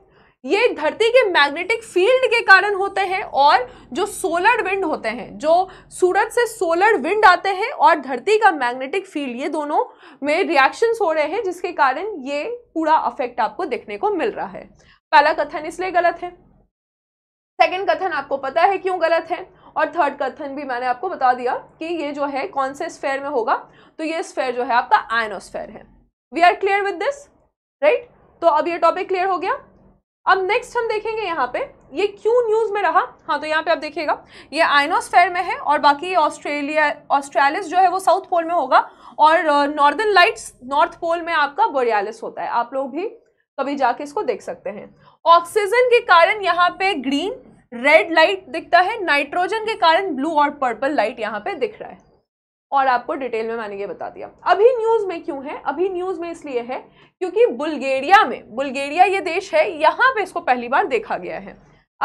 ये धरती के मैग्नेटिक फील्ड के कारण होते हैं और जो सोलर विंड होते हैं जो सूरज से सोलर विंड आते हैं और धरती का मैग्नेटिक फील्ड ये दोनों में रिएक्शंस हो रहे हैं जिसके कारण ये पूरा अफेक्ट आपको देखने को मिल रहा है पहला कथन इसलिए गलत है सेकेंड कथन आपको पता है क्यों गलत है और थर्ड कथन भी मैंने आपको बता दिया कि ये जो है कौन से स्फेयर में होगा तो ये स्फेयर जो है आपका आयनोस्फेयर है we are clear with this right तो अब ये टॉपिक क्लियर हो गया अब नेक्स्ट हम देखेंगे यहाँ पे ये क्यों न्यूज़ में रहा हाँ तो यहाँ पे आप देखिएगा ये आइनोस्फेयर में है और बाकी ऑस्ट्रेलिया ऑस्ट्रेलिस जो है वो साउथ पोल में होगा और नॉर्दर्न लाइट्स नॉर्थ पोल में आपका बोरियालिस होता है आप लोग भी कभी जाके इसको देख सकते हैं ऑक्सीजन के कारण यहाँ पे ग्रीन रेड लाइट दिखता है नाइट्रोजन के कारण ब्लू और पर्पल लाइट यहाँ पे दिख रहा है और आपको डिटेल में मैंने ये बता दिया अभी न्यूज़ में क्यों है अभी न्यूज़ में इसलिए है क्योंकि बुल्गेरिया में बुल्गेरिया ये देश है यहाँ पे इसको पहली बार देखा गया है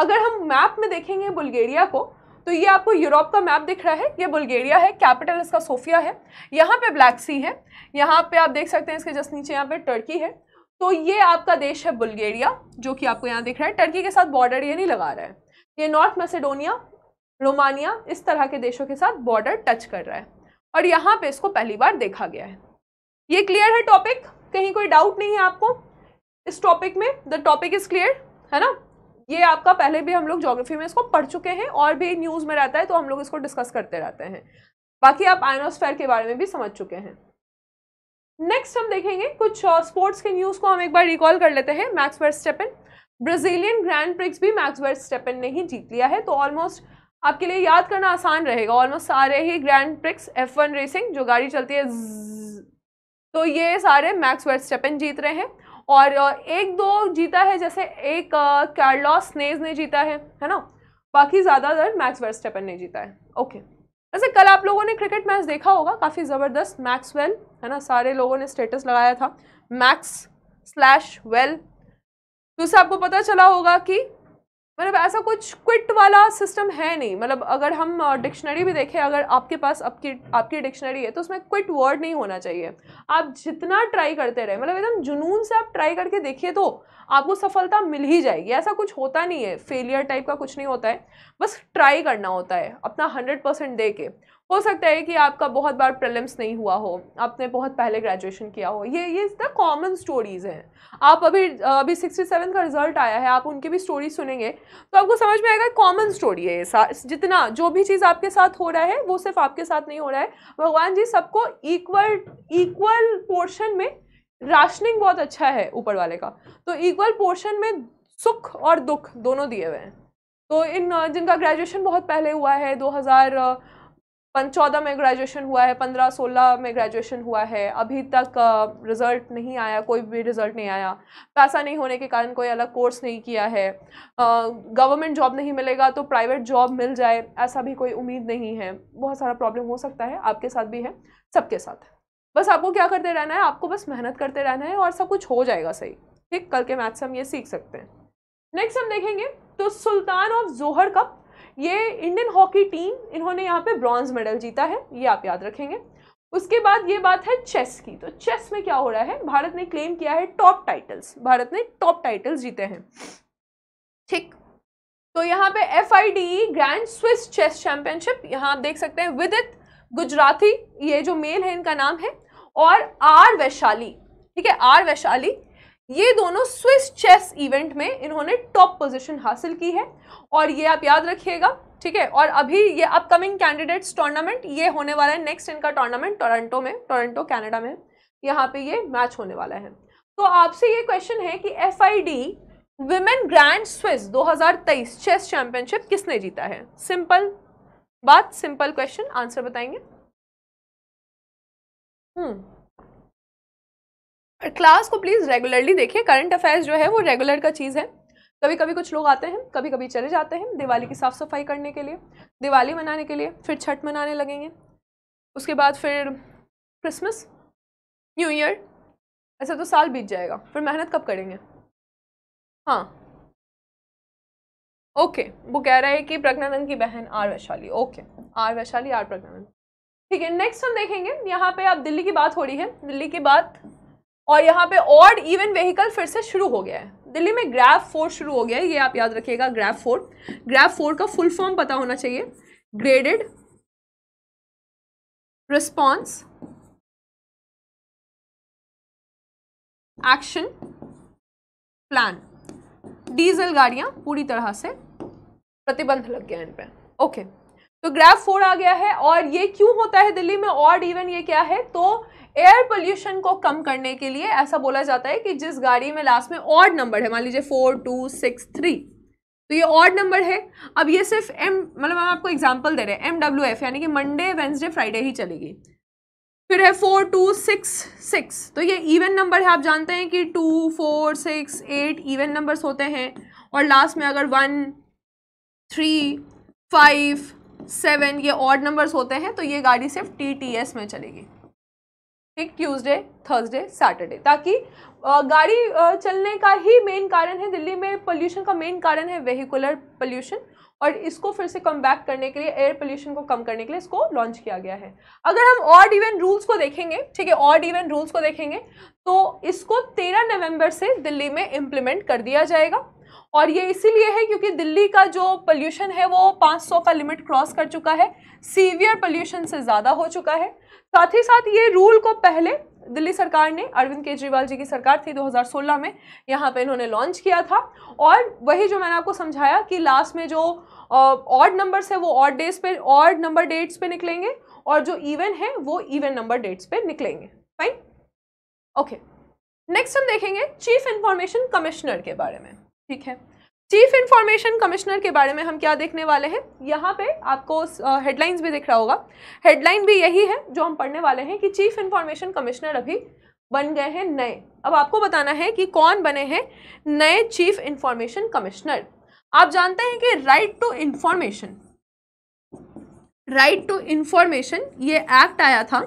अगर हम मैप में देखेंगे बुल्गेरिया को तो ये आपको यूरोप का मैप दिख रहा है ये बुल्गेरिया है कैपिटल इसका सोफिया है यहाँ पे ब्लैक सी है यहाँ पे आप देख सकते हैं इसके जस्ट नीचे यहाँ पे टर्की है तो ये आपका देश है बुल्गेरिया जो कि आपको यहाँ दिख रहा है टर्की के साथ बॉर्डर ये नहीं लगा रहा है ये नॉर्थ मैसेडोनिया रोमानिया इस तरह के देशों के साथ बॉर्डर टच कर रहा है और यहाँ पे इसको पहली बार देखा गया है ये क्लियर है टॉपिक कहीं कोई डाउट नहीं है आपको इस टॉपिक में द टॉपिक इज़ क्लियर है ना ये आपका पहले भी हम लोग जोग्राफी में इसको पढ़ चुके हैं और भी न्यूज़ में रहता है तो हम लोग इसको डिस्कस करते रहते हैं बाकी आप आयनोस्फेयर के बारे में भी समझ चुके हैं नेक्स्ट हम देखेंगे कुछ स्पोर्ट्स के न्यूज़ को हम एक बार रिकॉल कर लेते हैं Max Verstappen Brazilian grand prix भी मैक्स स्टेपन ने ही जीत लिया है तो ऑलमोस्ट आपके लिए याद करना आसान रहेगा ऑलमोस्ट सारे ही grand prix F one racing जो गाड़ी चलती है तो ये सारे मैक्स स्टेपन जीत रहे हैं और एक दो जीता है जैसे एक कैरलॉस स्नेज ने जीता है है ना बाकी ज़्यादातर मैक्स स्टेपन ने जीता है ओके वैसे कल आप लोगों ने क्रिकेट मैच देखा होगा काफ़ी ज़बरदस्त मैक्सवेल है ना सारे लोगों ने स्टेटस लगाया था मैक्स स्लैश वेल तो उससे आपको पता चला होगा कि मतलब ऐसा कुछ क्विट वाला सिस्टम है नहीं मतलब अगर हम डिक्शनरी भी देखें अगर आपके पास आपकी आपकी डिक्शनरी है तो उसमें क्विट वर्ड नहीं होना चाहिए आप जितना ट्राई करते रहे मतलब एकदम जुनून से आप ट्राई करके देखिए तो आपको सफलता मिल ही जाएगी ऐसा कुछ होता नहीं है फेलियर टाइप का कुछ नहीं होता है बस ट्राई करना होता है अपना हंड्रेड परसेंट दे के हो सकता है कि आपका बहुत बार प्रिलिम्स नहीं हुआ हो आपने बहुत पहले ग्रेजुएशन किया हो ये ये द कॉमन स्टोरीज़ हैं आप अभी अभी सिक्सटी सेवन का रिजल्ट आया है आप उनकी भी स्टोरी सुनेंगे तो आपको समझ में आएगा कॉमन स्टोरी है ये जितना जो भी चीज़ आपके साथ हो रहा है वो सिर्फ आपके साथ नहीं हो रहा है भगवान जी सबको इक्वल इक्वल पोर्शन में राशनिंग बहुत अच्छा है ऊपर वाले का तो इक्वल पोर्शन में सुख और दुख दोनों दिए हुए हैं तो इन जिनका ग्रेजुएशन बहुत पहले हुआ है दो चौदह में ग्रेजुएशन हुआ है पंद्रह सोलह में ग्रेजुएशन हुआ है अभी तक रिज़ल्ट नहीं आया कोई भी रिज़ल्ट नहीं आया पैसा नहीं होने के कारण कोई अलग कोर्स नहीं किया है गवर्नमेंट जॉब नहीं मिलेगा तो प्राइवेट जॉब मिल जाए ऐसा भी कोई उम्मीद नहीं है बहुत सारा प्रॉब्लम हो सकता है आपके साथ भी है सबके साथ बस आपको क्या करते रहना है आपको बस मेहनत करते रहना है और सब कुछ हो जाएगा सही ठीक कल के मैथ से हम ये सीख सकते हैं नेक्स्ट हम देखेंगे तो सुल्तान ऑफ जोहर का ये इंडियन हॉकी टीम इन्होंने यहाँ पे ब्रॉन्ज मेडल जीता है ये आप याद रखेंगे उसके बाद ये बात है चेस की तो चेस में क्या हो रहा है भारत ने क्लेम किया है टॉप टाइटल्स भारत ने टॉप टाइटल्स जीते हैं ठीक तो यहाँ पे F I D grand Swiss chess championship यहाँ आप देख सकते हैं विदित गुजराती ये जो मेल है इनका नाम है और आर वैशाली ठीक है आर वैशाली ये दोनों स्विस चेस इवेंट में इन्होंने टॉप पोजीशन हासिल की है और ये आप याद रखिएगा ठीक है और अभी ये अपकमिंग कैंडिडेट्स टूर्नामेंट ये होने वाला है नेक्स्ट इनका टूर्नामेंट टोरंटो में टोरंटो कनाडा में यहाँ पे ये मैच होने वाला है तो आपसे ये क्वेश्चन है कि F I D women grand Swiss दो चेस चैंपियनशिप किसने जीता है सिंपल बात सिंपल क्वेश्चन आंसर बताएंगे हम्म क्लास को प्लीज़ रेगुलरली देखिए करंट अफेयर्स जो है वो रेगुलर का चीज़ है कभी कभी कुछ लोग आते हैं कभी कभी चले जाते हैं दिवाली की साफ़ सफाई करने के लिए दिवाली मनाने के लिए फिर छठ मनाने लगेंगे उसके बाद फिर क्रिसमस न्यू ईयर ऐसा तो साल बीत जाएगा फिर मेहनत कब करेंगे हाँ ओके वो कह रहा है कि प्रज्ञानंद की बहन R Vaishali okay R Vaishali R Praggnanandhaa ठीक है नेक्स्ट हम देखेंगे यहाँ पे आप दिल्ली की बात हो रही है दिल्ली की बात और यहाँ पे ऑड इवन व्हीकल फिर से शुरू हो गया है दिल्ली में ग्रैफ फोर शुरू हो गया है ये आप याद रखिएगा ग्रैफ फोर ग्रैफ फोर का फुल फॉर्म पता होना चाहिए graded response action plan diesel गाड़ियाँ पूरी तरह से प्रतिबंध लग गया इन पर ओके तो ग्राफ फोर आ गया है और ये क्यों होता है दिल्ली में और इवन ये क्या है तो एयर पोल्यूशन को कम करने के लिए ऐसा बोला जाता है कि जिस गाड़ी में लास्ट में ऑड नंबर है मान लीजिए फोर टू सिक्स थ्री तो ये ऑड नंबर है अब ये सिर्फ एम मतलब हम आपको एग्जाम्पल दे रहे हैं एम डब्ल्यू एफ यानी कि मंडे वेंसडे फ्राइडे ही चलेगी फिर है फोर टू सिक्स सिक्स तो ये इवन नंबर है आप जानते हैं कि two four six eight even numbers होते हैं और लास्ट में अगर वन थ्री फाइव सेवन ये ऑड नंबर्स होते हैं तो ये गाड़ी सिर्फ टी टी एस में चलेगी ठीक ट्यूसडे थर्सडे सैटरडे ताकि गाड़ी चलने का ही मेन कारण है दिल्ली में पोल्यूशन का मेन कारण है वेहिकुलर पोल्यूशन और इसको फिर से कम बैक करने के लिए एयर पोल्यूशन को कम करने के लिए इसको लॉन्च किया गया है अगर हम ऑड इवेंट रूल्स को देखेंगे ठीक है ऑड इवेंट रूल्स को देखेंगे तो इसको 13 नवंबर से दिल्ली में इम्प्लीमेंट कर दिया जाएगा और ये इसीलिए है क्योंकि दिल्ली का जो पोल्यूशन है वो 500 का लिमिट क्रॉस कर चुका है सीवियर पोल्यूशन से ज़्यादा हो चुका है साथ ही साथ ये रूल को पहले दिल्ली सरकार ने अरविंद केजरीवाल जी की सरकार थी 2016 में यहाँ पे इन्होंने लॉन्च किया था और वही जो मैंने आपको समझाया कि लास्ट में जो ऑड नंबर्स है वो ऑड डेज पे ऑड नंबर डेट्स पे निकलेंगे और जो इवन है वो इवन नंबर डेट्स पे निकलेंगे फाइन ओके नेक्स्ट हम देखेंगे चीफ इंफॉर्मेशन कमिश्नर के बारे में ठीक है चीफ इंफॉर्मेशन कमिश्नर के बारे में हम क्या देखने वाले हैं यहाँ पे आपको हेडलाइंस भी दिख रहा होगा हेडलाइन भी यही है जो हम पढ़ने वाले हैं कि चीफ इंफॉर्मेशन कमिश्नर अभी बन गए हैं नए अब आपको बताना है कि कौन बने हैं नए चीफ इंफॉर्मेशन कमिश्नर आप जानते हैं कि right to information right to information ये एक्ट आया था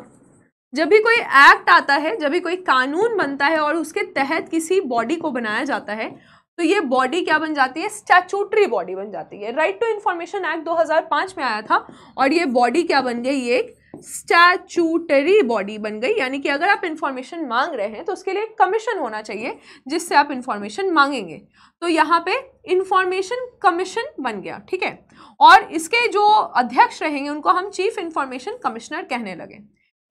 जब भी कोई एक्ट आता है जब भी कोई कानून बनता है और उसके तहत किसी बॉडी को बनाया जाता है तो ये बॉडी क्या बन जाती है स्टैचूटरी बॉडी बन जाती है राइट टू इन्फॉर्मेशन एक्ट 2005 में आया था और ये बॉडी क्या बन गई ये एक स्टैचूटरी बॉडी बन गई यानी कि अगर आप इन्फॉर्मेशन मांग रहे हैं तो उसके लिए कमीशन होना चाहिए जिससे आप इन्फॉर्मेशन मांगेंगे तो यहाँ पे इन्फॉर्मेशन कमीशन बन गया ठीक है और इसके जो अध्यक्ष रहेंगे उनको हम चीफ इन्फॉर्मेशन कमिश्नर कहने लगे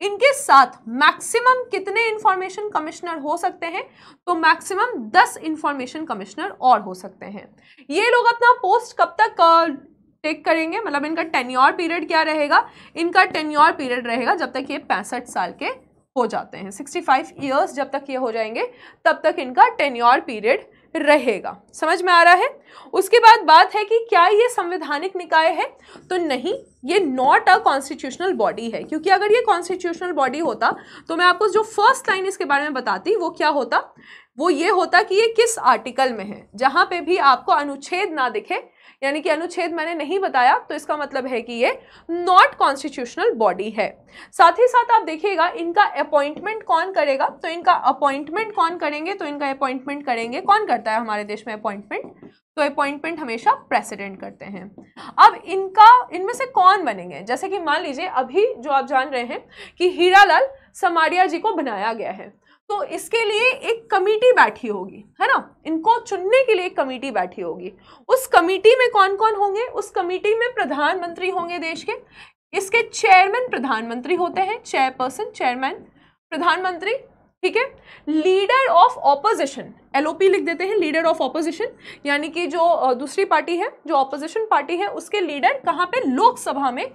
इनके साथ मैक्सिमम कितने इन्फॉर्मेशन कमिश्नर हो सकते हैं तो मैक्सिमम दस इन्फॉर्मेशन कमिश्नर और हो सकते हैं ये लोग अपना पोस्ट कब तक टेक करेंगे मतलब इनका टेन्योर पीरियड क्या रहेगा इनका टेन्योर पीरियड रहेगा जब तक ये पैंसठ साल के हो जाते हैं 65 इयर्स जब तक ये हो जाएंगे तब तक इनका टेन्योर पीरियड रहेगा समझ में आ रहा है उसके बाद बात है कि क्या ये संवैधानिक निकाय है तो नहीं ये नॉट अ कॉन्स्टिट्यूशनल बॉडी है क्योंकि अगर ये कॉन्स्टिट्यूशनल बॉडी होता तो मैं आपको जो फर्स्ट लाइन इसके बारे में बताती वो क्या होता वो ये होता कि ये किस आर्टिकल में है जहाँ पे भी आपको अनुच्छेद ना दिखे यानी कि अनुच्छेद मैंने नहीं बताया तो इसका मतलब है कि ये नॉट कॉन्स्टिट्यूशनल बॉडी है साथ ही साथ आप देखिएगा इनका अपॉइंटमेंट कौन करेगा तो इनका अपॉइंटमेंट कौन करेंगे तो इनका अपॉइंटमेंट करेंगे कौन करता है हमारे देश में अपॉइंटमेंट तो अपॉइंटमेंट हमेशा प्रेसिडेंट करते हैं अब इनका इनमें से कौन बनेंगे जैसे कि मान लीजिए अभी जो आप जान रहे हैं कि हीरालाल समाड़िया जी को बनाया गया है तो इसके लिए एक कमेटी बैठी होगी है ना इनको चुनने के लिए एक कमेटी बैठी होगी उस कमेटी में कौन कौन होंगे उस कमेटी में प्रधानमंत्री होंगे देश के इसके चेयरमैन प्रधानमंत्री होते हैं चेयरपर्सन चेयरमैन प्रधानमंत्री ठीक है लीडर ऑफ ऑपोजिशन एलओपी लिख देते हैं लीडर ऑफ ऑपोजिशन यानी कि जो दूसरी पार्टी है जो ऑपोजिशन पार्टी है उसके लीडर कहाँ पे लोकसभा में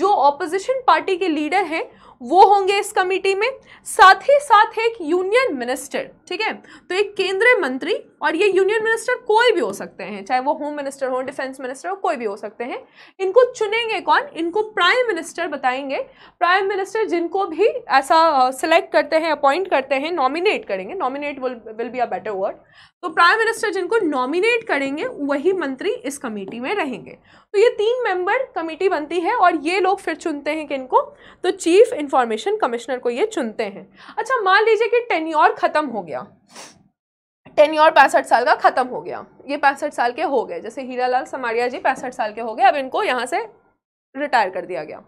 जो ऑपोजिशन पार्टी के लीडर हैं वो होंगे इस कमेटी में साथ ही साथ एक यूनियन मिनिस्टर ठीक है तो एक केंद्रीय मंत्री और ये यूनियन मिनिस्टर कोई भी हो सकते हैं चाहे वो होम मिनिस्टर हो डिफेंस मिनिस्टर हो कोई भी हो सकते हैं इनको चुनेंगे कौन इनको प्राइम मिनिस्टर बताएंगे प्राइम मिनिस्टर जिनको भी ऐसा सिलेक्ट करते हैं अपॉइंट करते हैं नॉमिनेट करेंगे nominate will be a better word तो प्राइम मिनिस्टर जिनको नॉमिनेट करेंगे वही मंत्री इस कमेटी में रहेंगे तो ये तीन मेंबर कमेटी बनती है और ये लोग फिर चुनते हैं इनको तो चीफ इन्फॉर्मेशन कमिश्नर को ये चुनते हैं अच्छा मान लीजिए कि टेन्योर ख़त्म हो गया टेन्योर पैंसठ साल का ख़त्म हो गया ये पैंसठ साल के हो गए जैसे हीरा लाल समारिया जी पैंसठ साल के हो गए अब इनको यहाँ से रिटायर कर दिया गया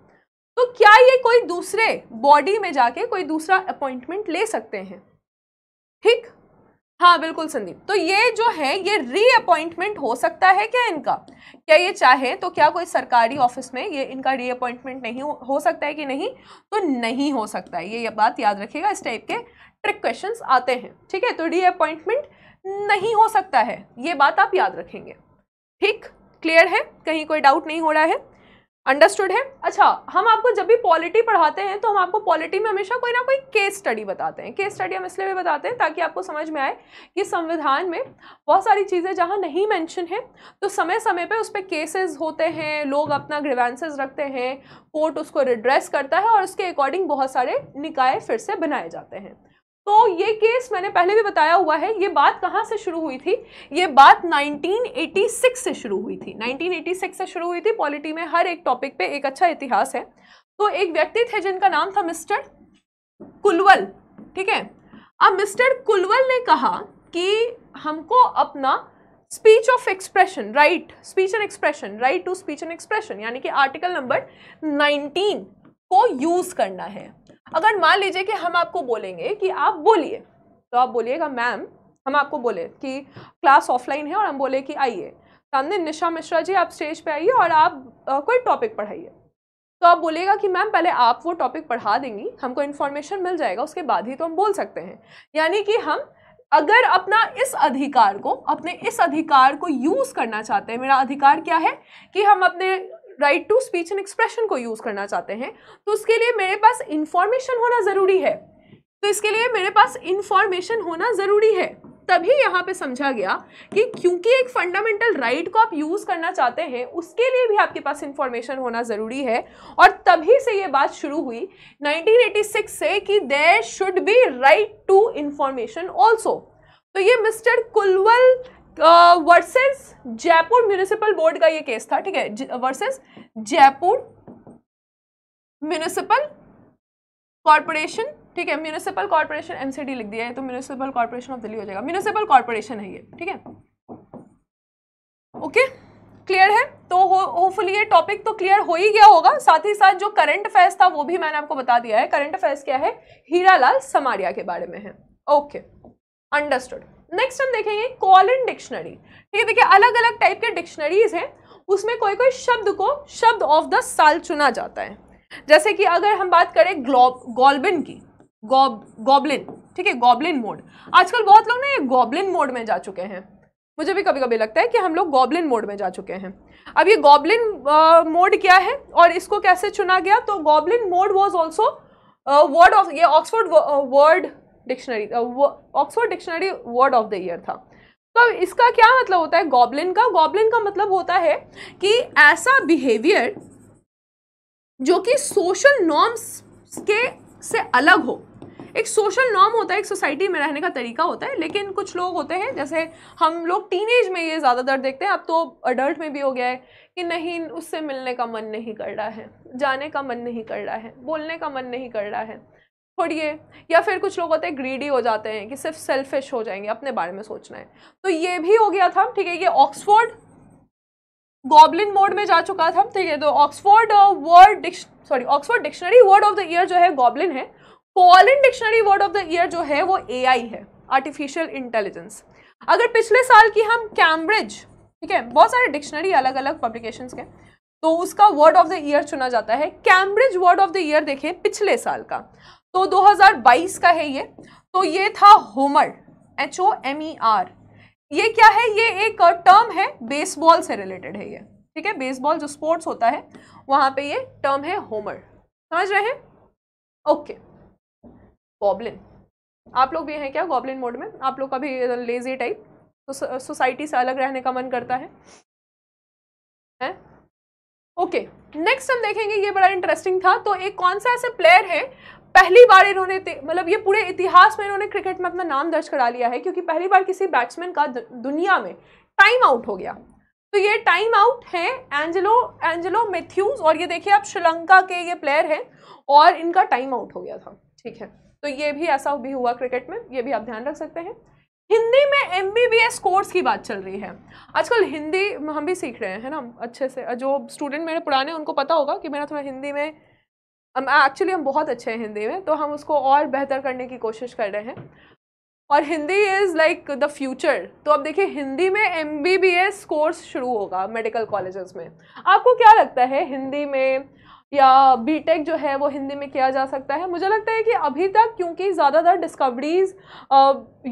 तो क्या ये कोई दूसरे बॉडी में जाके कोई दूसरा अपॉइंटमेंट ले सकते हैं ठीक हाँ बिल्कुल संदीप तो ये जो है ये रीअपॉइंटमेंट हो सकता है क्या इनका क्या ये चाहे तो क्या कोई सरकारी ऑफिस में ये इनका रीअपॉइंटमेंट नहीं हो सकता है कि नहीं तो नहीं हो सकता है ये ये बात याद रखिएगा इस टाइप के ट्रिक क्वेश्चंस आते हैं ठीक है तो रीअपॉइंटमेंट नहीं हो सकता है ये बात आप याद रखेंगे ठीक क्लियर है कहीं कोई डाउट नहीं हो रहा है अंडरस्टूड है अच्छा हम आपको जब भी पॉलिटी पढ़ाते हैं तो हम आपको पॉलिटी में हमेशा कोई ना कोई केस स्टडी बताते हैं केस स्टडी हम इसलिए भी बताते हैं ताकि आपको समझ में आए कि संविधान में बहुत सारी चीज़ें जहाँ नहीं मेंशन है तो समय समय पे उस पर केसेस होते हैं लोग अपना ग्रीवेंसेज रखते हैं कोर्ट उसको रिड्रेस करता है और उसके अकॉर्डिंग बहुत सारे निकाय फिर से बनाए जाते हैं तो ये केस मैंने पहले भी बताया हुआ है ये बात कहाँ से शुरू हुई थी ये बात 1986 से शुरू हुई थी 1986 से शुरू हुई थी पॉलिटी में हर एक टॉपिक पे एक अच्छा इतिहास है तो एक व्यक्ति थे जिनका नाम था मिस्टर कुलवल ठीक है अब मिस्टर कुलवल ने कहा कि हमको अपना speech of expression right speech and expression right to speech and expression यानी कि आर्टिकल नंबर नाइनटीन को यूज़ करना है अगर मान लीजिए कि हम आपको बोलेंगे कि आप बोलिए तो आप बोलिएगा मैम हम आपको बोले कि क्लास ऑफलाइन है और हम बोले कि आइए सामने निशा मिश्रा जी आप स्टेज पे आइए और आप आ, कोई टॉपिक पढ़ाइए तो आप बोलेगा कि मैम पहले आप वो टॉपिक पढ़ा देंगी हमको इन्फॉर्मेशन मिल जाएगा उसके बाद ही तो हम बोल सकते हैं यानी कि हम अगर अपना इस अधिकार को अपने इस अधिकार को यूज़ करना चाहते हैं मेरा अधिकार क्या है कि हम अपने right to speech and expression को यूज़ करना चाहते हैं तो उसके लिए मेरे पास इन्फॉर्मेशन होना ज़रूरी है तो इसके लिए मेरे पास इन्फॉर्मेशन होना ज़रूरी है तभी यहाँ पे समझा गया कि क्योंकि एक फंडामेंटल राइट right को आप यूज़ करना चाहते हैं उसके लिए भी आपके पास इंफॉर्मेशन होना ज़रूरी है और तभी से ये बात शुरू हुई 1986 से कि there should be right to information also तो ये mister Kulwal versus Jaipur municipal board का ये केस था ठीक है वर्सेस जयपुर म्यूनिसिपल कॉरपोरेशन ठीक है म्यूनिसिपल कॉरपोरेशन एमसीडी लिख दिया है तो म्यूनिसिपल कॉरपोरेशन ऑफ दिल्ली हो जाएगा म्यूनिसिपल कॉरपोरेशन है ये ठीक है ओके क्लियर है तो होपफुली ये टॉपिक तो क्लियर हो ही गया होगा साथ ही साथ जो करंट अफेयर्स था वो भी मैंने आपको बता दिया है करंट अफेयर्स क्या है हीरालाल समारिया के बारे में है ओके अंडरस्टूड नेक्स्ट हम देखेंगे कॉलन डिक्शनरी ठीक है देखिए अलग अलग टाइप के डिक्शनरीज हैं उसमें कोई कोई शब्द को शब्द ऑफ द साल चुना जाता है जैसे कि अगर हम बात करें ग्लॉब गॉलबिन की गॉब गॉबलिन ठीक है गॉबलिन मोड आजकल बहुत लोग ना ये गॉबलिन मोड में जा चुके हैं मुझे भी कभी कभी लगता है कि हम लोग गॉबलिन मोड में जा चुके हैं अब ये गॉबलिन मोड क्या है और इसको कैसे चुना गया तो goblin mode was also word of ये Oxford word dictionary Oxford dictionary word of the year था तो इसका क्या मतलब होता है गॉबलिन का गॉबलिन का मतलब होता है कि ऐसा बिहेवियर जो कि सोशल नॉर्म्स के से अलग हो एक सोशल नॉर्म होता है एक सोसाइटी में रहने का तरीका होता है लेकिन कुछ लोग होते हैं जैसे हम लोग टीनेज में ये ज़्यादातर देखते हैं अब तो अडल्ट में भी हो गया है कि नहीं उससे मिलने का मन नहीं कर रहा है जाने का मन नहीं कर रहा है बोलने का मन नहीं कर रहा है छोड़िए या फिर कुछ लोग होते हैं ग्रीडी हो जाते हैं कि सिर्फ सेल्फिश हो जाएंगे अपने बारे में सोचना है तो ये भी हो गया था ठीक है ये ऑक्सफोर्ड गॉबलिन मोड में जा चुका था ठीक है तो Oxford word sorry Oxford dictionary word of the year जो है गॉबलिन है Collin dictionary word of the year जो है वो ए है आर्टिफिशियल इंटेलिजेंस अगर पिछले साल की हम कैम्ब्रिज ठीक है बहुत सारे डिक्शनरी अलग अलग पब्लिकेशन के तो उसका वर्ड ऑफ द ईयर चुना जाता है Cambridge word of the year देखें पिछले साल का तो 2022 का है ये तो ये था Homer H O M E R ये क्या है ये एक टर्म है बेसबॉल से रिलेटेड है ये ठीक है बेसबॉल जो स्पोर्ट्स होता है वहां पे ये टर्म है होमर समझ रहे हैं ओके गॉबलिन आप लोग भी हैं क्या गॉबलिन मोड में आप लोग कभी लेजी टाइप सोसाइटी से अलग रहने का मन करता है हैं ओके नेक्स्ट हम देखेंगे ये बड़ा इंटरेस्टिंग था तो एक कौन सा ऐसे प्लेयर है पहली बार इन्होंने मतलब ये पूरे इतिहास में इन्होंने क्रिकेट में अपना नाम दर्ज करा लिया है क्योंकि पहली बार किसी बैट्समैन का दुनिया में टाइम आउट हो गया तो ये टाइम आउट है एंजेलो एंजेलो मैथ्यूज और ये देखिए आप श्रीलंका के ये प्लेयर हैं और इनका टाइम आउट हो गया था ठीक है तो ये भी ऐसा भी हुआ क्रिकेट में ये भी आप ध्यान रख सकते हैं हिंदी में M B B S course की बात चल रही है आजकल हिंदी हम भी सीख रहे हैं है ना अच्छे से जो स्टूडेंट मेरे पुराने उनको पता होगा कि मेरा थोड़ा हिंदी में एक्चुअली हम बहुत अच्छे हैं हिंदी में तो हम उसको और बेहतर करने की कोशिश कर रहे हैं और Hindi is like the future तो अब देखिए हिंदी में M B B S course शुरू होगा मेडिकल कॉलेजेस में आपको क्या लगता है हिंदी में या बीटेक जो है वो हिंदी में किया जा सकता है मुझे लगता है कि अभी तक क्योंकि ज़्यादातर डिस्कवरीज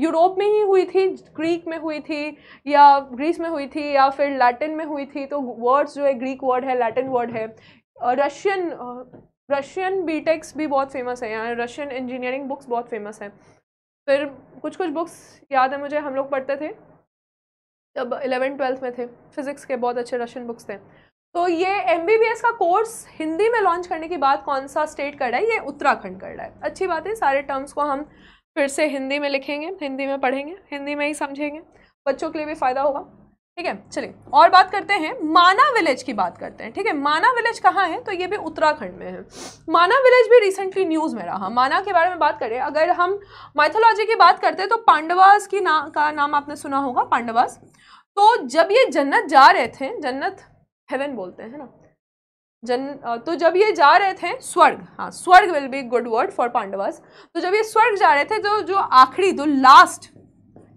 यूरोप में ही हुई थी ग्रीक में हुई थी या ग्रीस में हुई थी या फिर लैटिन में हुई थी तो वर्ड्स जो है ग्रीक वर्ड है लैटिन वर्ड है रशियन रशियन बी भी बहुत फेमस है यहाँ रशियन इंजीनियरिंग बुक्स बहुत फेमस हैं फिर कुछ कुछ बुक्स याद है मुझे हम लोग पढ़ते थे जब इलेवन ट्वेल्थ में थे फिज़िक्स के बहुत अच्छे रशियन बुक्स थे तो ये एम का कोर्स हिंदी में लॉन्च करने की बात कौन सा स्टेट कर रहा है ये उत्तराखंड कर रहा है अच्छी बात है सारे टर्म्स को हम फिर से हिंदी में लिखेंगे हिंदी में पढ़ेंगे हिंदी में ही समझेंगे बच्चों के लिए भी फ़ायदा होगा ठीक है चलिए और बात करते हैं माना विलेज की बात करते हैं ठीक है माना विलेज कहाँ है तो ये भी उत्तराखंड में है माना विलेज भी रिसेंटली न्यूज़ में रहा माना के बारे में बात करें अगर हम माइथोलॉजी की बात करते हैं तो पांडवास की ना का नाम आपने सुना होगा पांडवास तो जब ये जन्नत जा रहे थे जन्नत हेवन बोलते हैं ना जन तो जब ये जा रहे थे स्वर्ग हाँ स्वर्ग will be good word for Pandavas तो जब ये स्वर्ग जा रहे थे तो जो आखिरी जो लास्ट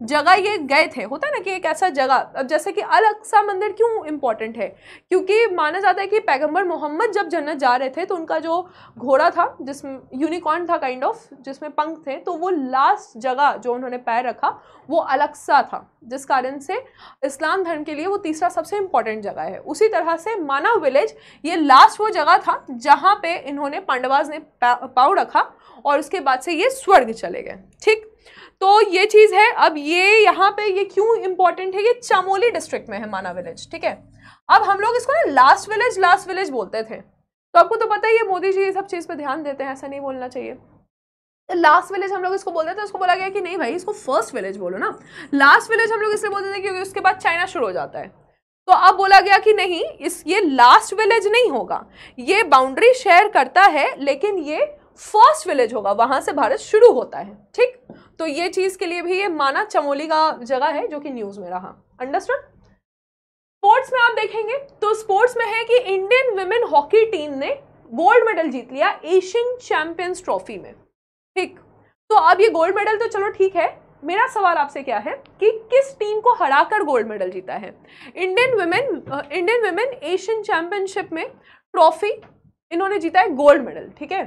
जगह ये गए थे होता है ना कि एक ऐसा जगह अब जैसे कि अल अक्सा मंदिर क्यों इम्पॉर्टेंट है क्योंकि माना जाता है कि पैगंबर मोहम्मद जब जन्नत जा रहे थे तो उनका जो घोड़ा था जिस यूनिकॉर्न था काइंड ऑफ जिसमें पंख थे तो वो लास्ट जगह जो उन्होंने पैर रखा वो अलक्सा था जिस कारण से इस्लाम धर्म के लिए वो तीसरा सबसे इम्पॉर्टेंट जगह है उसी तरह से माना विलेज ये लास्ट वो जगह था जहाँ पर इन्होंने पांडवाज ने पाव रखा और उसके बाद से ये स्वर्ग चले गए ठीक तो ये चीज़ है अब ये यहाँ पे ये क्यों इंपॉर्टेंट है ये चमोली डिस्ट्रिक्ट में है माना विलेज ठीक है अब हम लोग इसको ना लास्ट विलेज लास्ट विलेज बोलते थे तो आपको तो पता ही है मोदी जी ये सब चीज़ पे ध्यान देते हैं ऐसा नहीं बोलना चाहिए लास्ट तो विलेज हम लोग इसको बोलते थे उसको बोला गया कि नहीं भाई इसको फर्स्ट विलेज बोलो ना लास्ट विलेज हम लोग इसलिए बोलते थे क्योंकि उसके बाद चाइना शुरू हो जाता है तो अब बोला गया कि नहीं इस ये लास्ट विलेज नहीं होगा ये बाउंड्री शेयर करता है लेकिन ये फर्स्ट विलेज होगा वहां से भारत शुरू होता है ठीक तो ये चीज़ के लिए भी ये माना चमोली का जगह है जो कि न्यूज़ में रहा अंडरस्टूड स्पोर्ट्स में आप देखेंगे तो स्पोर्ट्स में है कि इंडियन वुमेन हॉकी टीम ने गोल्ड मेडल जीत लिया एशियन चैंपियंस ट्रॉफी में ठीक तो अब ये गोल्ड मेडल तो चलो ठीक है मेरा सवाल आपसे क्या है कि किस टीम को हराकर गोल्ड मेडल जीता है Indian women Indian women Asian championship में ट्रॉफी इन्होंने जीता है गोल्ड मेडल ठीक है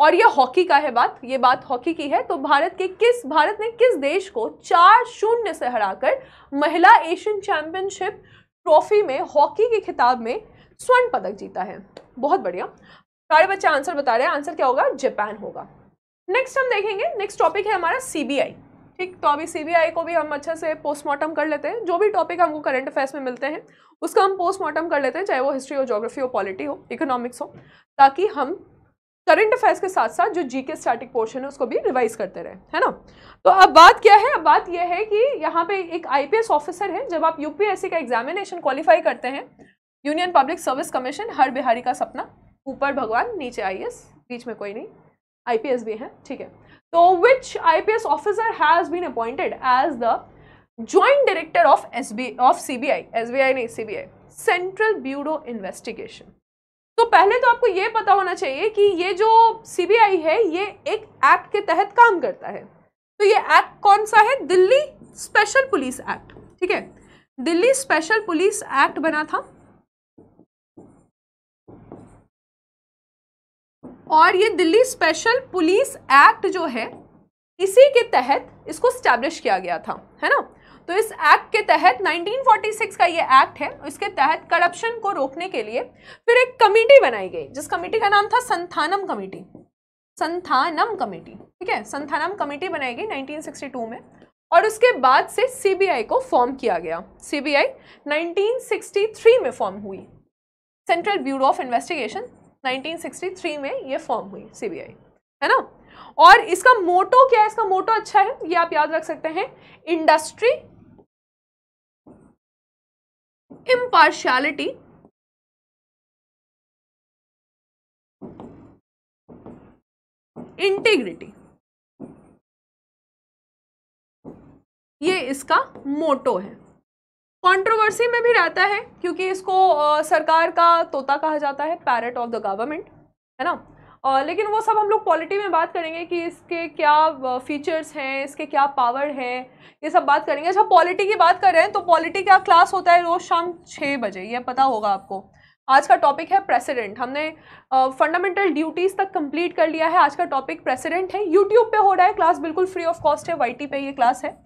और ये हॉकी का है बात ये बात हॉकी की है तो भारत के किस भारत ने किस देश को चार शून्य से हराकर महिला एशियन चैंपियनशिप ट्रॉफी में हॉकी के खिताब में स्वर्ण पदक जीता है बहुत बढ़िया सारे बच्चे आंसर बता रहे हैं आंसर क्या होगा जापान होगा नेक्स्ट हम देखेंगे नेक्स्ट टॉपिक है हमारा सीबीआई ठीक तो अभी सीबीआई को भी हम अच्छे से पोस्टमार्टम कर लेते हैं जो भी टॉपिक हमको करंट अफेयर्स में मिलते हैं उसका हम पोस्टमार्टम कर लेते हैं चाहे वो हिस्ट्री हो जोग्राफी हो पॉलिटी हो इकोनॉमिक्स हो ताकि हम करंट अफेयर्स के साथ साथ जो जीके स्टैटिक पोर्शन है उसको भी रिवाइज करते रहे है ना तो अब बात क्या है अब बात यह है कि यहाँ पे एक आईपीएस ऑफिसर है जब आप यूपीएससी का एग्जामिनेशन क्वालिफाई करते हैं यूनियन पब्लिक सर्विस कमीशन हर बिहारी का सपना ऊपर भगवान नीचे आई बीच में कोई नहीं आई भी है ठीक है तो which I officer has been appointed as the joint director of S B of C B I S B I नहीं C B I central bureau investigation तो पहले तो आपको ये पता होना चाहिए कि ये जो सीबीआई है ये एक एक्ट के तहत काम करता है तो ये एक्ट कौन सा है दिल्ली स्पेशल पुलिस एक्ट ठीक है दिल्ली स्पेशल पुलिस एक्ट बना था और ये दिल्ली स्पेशल पुलिस एक्ट जो है इसी के तहत इसको स्टैब्लिश किया गया था है ना तो इस एक्ट के तहत 1946 का ये एक्ट है इसके तहत करप्शन को रोकने के लिए फिर एक कमेटी बनाई गई जिस कमेटी का नाम था संथानम कमेटी संथानम कमेटी ठीक है संथानम कमेटी बनाई गई 1962 में और उसके बाद से सीबीआई को फॉर्म किया गया सीबीआई 1963 में फॉर्म हुई central bureau of investigation nineteen में ये फॉर्म हुई सी है ना और इसका मोटो क्या है इसका मोटो अच्छा है ये आप याद रख सकते हैं इंडस्ट्री impartiality इंटीग्रिटी ये इसका मोटो है कंट्रोवर्सी में भी रहता है क्योंकि इसको सरकार का तोता कहा जाता है पैरट ऑफ द गवर्नमेंट है ना आ, लेकिन वो सब हम लोग पॉलिटी में बात करेंगे कि इसके क्या फीचर्स हैं इसके क्या पावर है ये सब बात करेंगे अच्छा पॉलिटी की बात करें तो पॉलिटी का क्लास होता है रोज़ शाम छः बजे यह पता होगा आपको आज का टॉपिक है प्रेसिडेंट हमने फंडामेंटल ड्यूटीज़ तक कंप्लीट कर लिया है आज का टॉपिक प्रेसिडेंट है यूट्यूब पे हो रहा है क्लास बिल्कुल फ्री ऑफ कॉस्ट है वाई पे ये क्लास है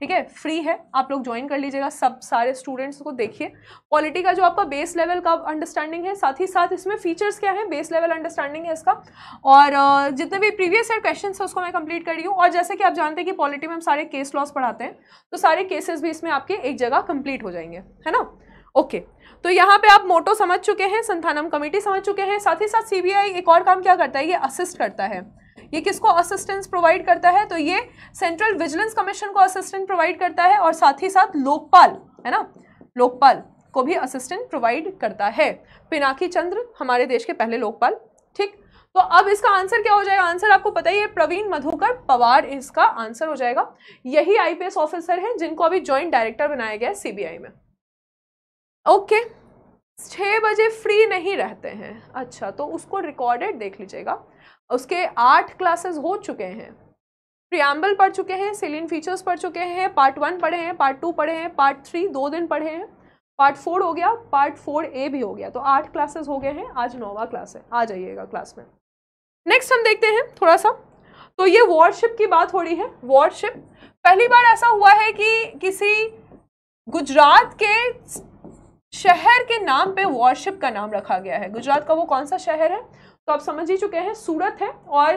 ठीक है फ्री है आप लोग ज्वाइन कर लीजिएगा सब सारे स्टूडेंट्स को देखिए पॉलिटी का जो आपका बेस लेवल का अंडरस्टैंडिंग है साथ ही साथ इसमें फीचर्स क्या है बेस लेवल अंडरस्टैंडिंग है इसका और जितने भी प्रीवियस ईयर क्वेश्चन है उसको मैं कंप्लीट कर रही हूँ और जैसे कि आप जानते हैं कि पॉलिटी में हम सारे केस लॉस पढ़ाते हैं तो सारे केसेस भी इसमें आपके एक जगह कंप्लीट हो जाएंगे है ना ओके okay. तो यहाँ पे आप मोटो समझ चुके हैं संथानम कमेटी समझ चुके हैं साथ ही साथ सीबीआई एक और काम क्या करता है ये असिस्ट करता है ये किसको असिस्टेंस प्रोवाइड करता है तो ये सेंट्रल विजिलेंस कमीशन को असिस्टेंट प्रोवाइड करता है और साथ ही साथ लोकपाल है ना लोकपाल को भी असिस्टेंट प्रोवाइड करता है पिनाकी चंद्र हमारे देश के पहले लोकपाल ठीक तो अब इसका आंसर क्या हो जाएगा आंसर आपको पता ही है प्रवीण मधुकर पवार इसका आंसर हो जाएगा यही आईपीएस ऑफिसर हैं जिनको अभी ज्वाइंट डायरेक्टर बनाया गया है सीबीआई में ओके छः बजे फ्री नहीं रहते हैं अच्छा तो उसको रिकॉर्डेड देख लीजिएगा उसके आठ क्लासेस हो चुके हैं प्रियाम्बल पढ़ चुके हैं सेलिन फीचर्स पढ़ चुके हैं पार्ट वन पढ़े हैं पार्ट टू पढ़े हैं पार्ट थ्री दो दिन पढ़े हैं पार्ट फोर हो गया पार्ट फोर ए भी हो गया तो आठ क्लासेस हो गए हैं आज नौवा क्लास है आ जाइएगा क्लास में नेक्स्ट हम देखते हैं थोड़ा सा तो ये वॉरशिप की बात हो रही है वॉरशिप पहली बार ऐसा हुआ है कि किसी गुजरात के शहर के नाम पे वॉरशिप का नाम रखा गया है गुजरात का वो कौन सा शहर है तो आप समझ ही चुके हैं सूरत है और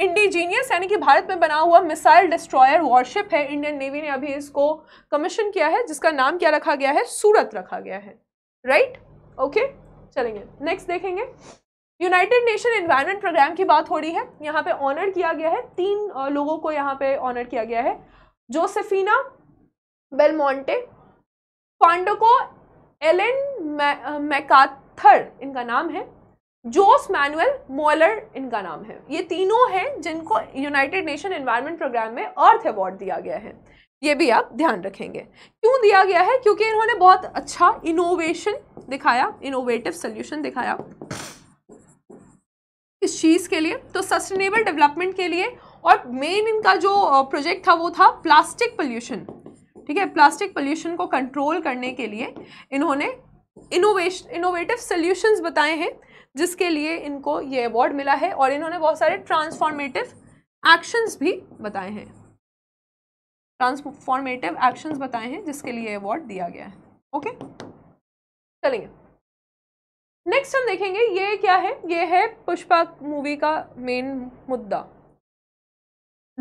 इंडिजीनियस यानी कि भारत में बना हुआ मिसाइल डिस्ट्रॉयर वॉरशिप है इंडियन नेवी ने अभी इसको कमीशन किया है जिसका नाम क्या रखा गया है सूरत रखा गया है राइट ओके okay? चलेंगे नेक्स्ट देखेंगे यूनाइटेड नेशन एनवायरमेंट प्रोग्राम की बात हो रही है यहाँ पे ऑनर किया गया है तीन लोगों को यहाँ पे ऑनर किया गया है जोसेफिना बेलमोंटे फांडोको एलेन मैकाथर इनका नाम है जोस मैनुअल मोलर इनका नाम है ये तीनों हैं जिनको यूनाइटेड नेशन एनवायरनमेंट प्रोग्राम में अर्थ अवार्ड दिया गया है ये भी आप ध्यान रखेंगे क्यों दिया गया है क्योंकि इन्होंने बहुत अच्छा इनोवेशन दिखाया इनोवेटिव सोल्यूशन दिखाया इस चीज़ के लिए तो सस्टेनेबल डेवलपमेंट के लिए और मेन इनका जो प्रोजेक्ट था वो था प्लास्टिक पोल्यूशन ठीक है प्लास्टिक पोल्यूशन को कंट्रोल करने के लिए इन्होंने इनोवेशन इनोवेटिव सोल्यूशंस बताए हैं जिसके लिए इनको ये अवार्ड मिला है और इन्होंने बहुत सारे ट्रांसफॉर्मेटिव एक्शंस भी बताए हैं ट्रांसफॉर्मेटिव एक्शंस बताए हैं जिसके लिए अवार्ड दिया गया है ओके चलेंगे नेक्स्ट हम देखेंगे ये क्या है ये है पुष्पा मूवी का मेन मुद्दा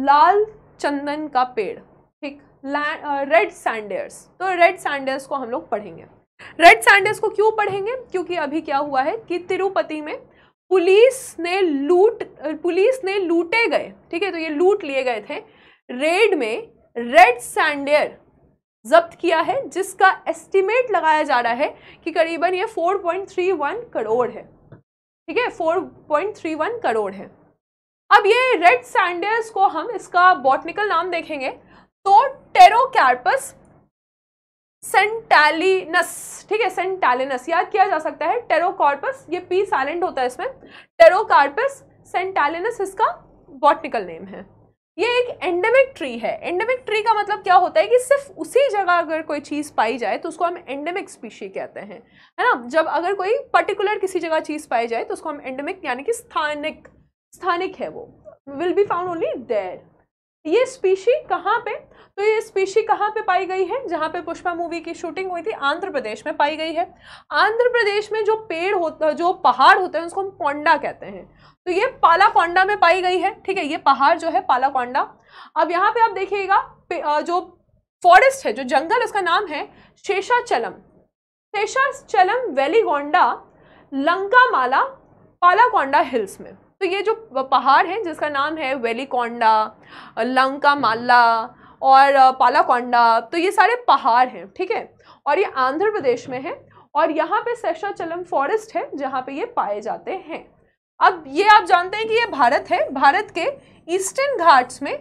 लाल चंदन का पेड़ ठीक रेड सैंडर्स तो रेड सैंडर्स को हम लोग पढ़ेंगे रेड सैंडर्स को क्यों पढ़ेंगे क्योंकि अभी क्या हुआ है कि तिरुपति में पुलिस ने लूट पुलिस ने लूटे गए ठीक है तो ये लूट लिए गए थे रेड में रेड सैंडियर जब्त किया है जिसका एस्टिमेट लगाया जा रहा है कि करीबन ये 4.31 करोड़ है ठीक है 4.31 करोड़ है अब ये रेड सैंडर्स को हम इसका बॉटनिकल नाम देखेंगे तो टेरोकार्पस सेंटालिनस ठीक है सेंटालिनस याद किया जा सकता है टेरोकार्पस ये पी साइलेंट होता है इसमें टेरोकार्पस सेंटालिनस इसका बॉटनिकल नेम है ये एक एंडेमिक ट्री है एंडेमिक ट्री का मतलब क्या होता है कि सिर्फ उसी जगह अगर कोई चीज़ पाई जाए तो उसको हम एंडेमिक स्पीशी कहते हैं है ना जब अगर कोई पर्टिकुलर किसी जगह चीज़ पाई जाए तो उसको हम एंडेमिक यानी कि स्थानिक स्थानिक है वो will be found only there ये स्पीशी कहाँ पे तो ये स्पीशी कहाँ पे पाई गई है जहाँ पे पुष्पा मूवी की शूटिंग हुई थी आंध्र प्रदेश में पाई गई है आंध्र प्रदेश में जो पेड़ होता जो पहाड़ होते हैं उसको हम कोंडा कहते हैं तो ये पालाकोंडा में पाई गई है ठीक है ये पहाड़ जो है पालाकोंडा अब यहाँ पे आप देखिएगा जो फॉरेस्ट है जो जंगल उसका नाम है शेषाचलम शेषाचलम वेलीगोंडा माला पालाकोंडा हिल्स में तो ये जो पहाड़ है जिसका नाम है वेलीकोंडा लंका माला और पालाकोंडा तो ये सारे पहाड़ हैं ठीक है और ये आंध्र प्रदेश में है और यहाँ पे सेशाचलम फॉरेस्ट है जहाँ पे ये पाए जाते हैं अब ये आप जानते हैं कि ये भारत है भारत के ईस्टर्न घाट्स में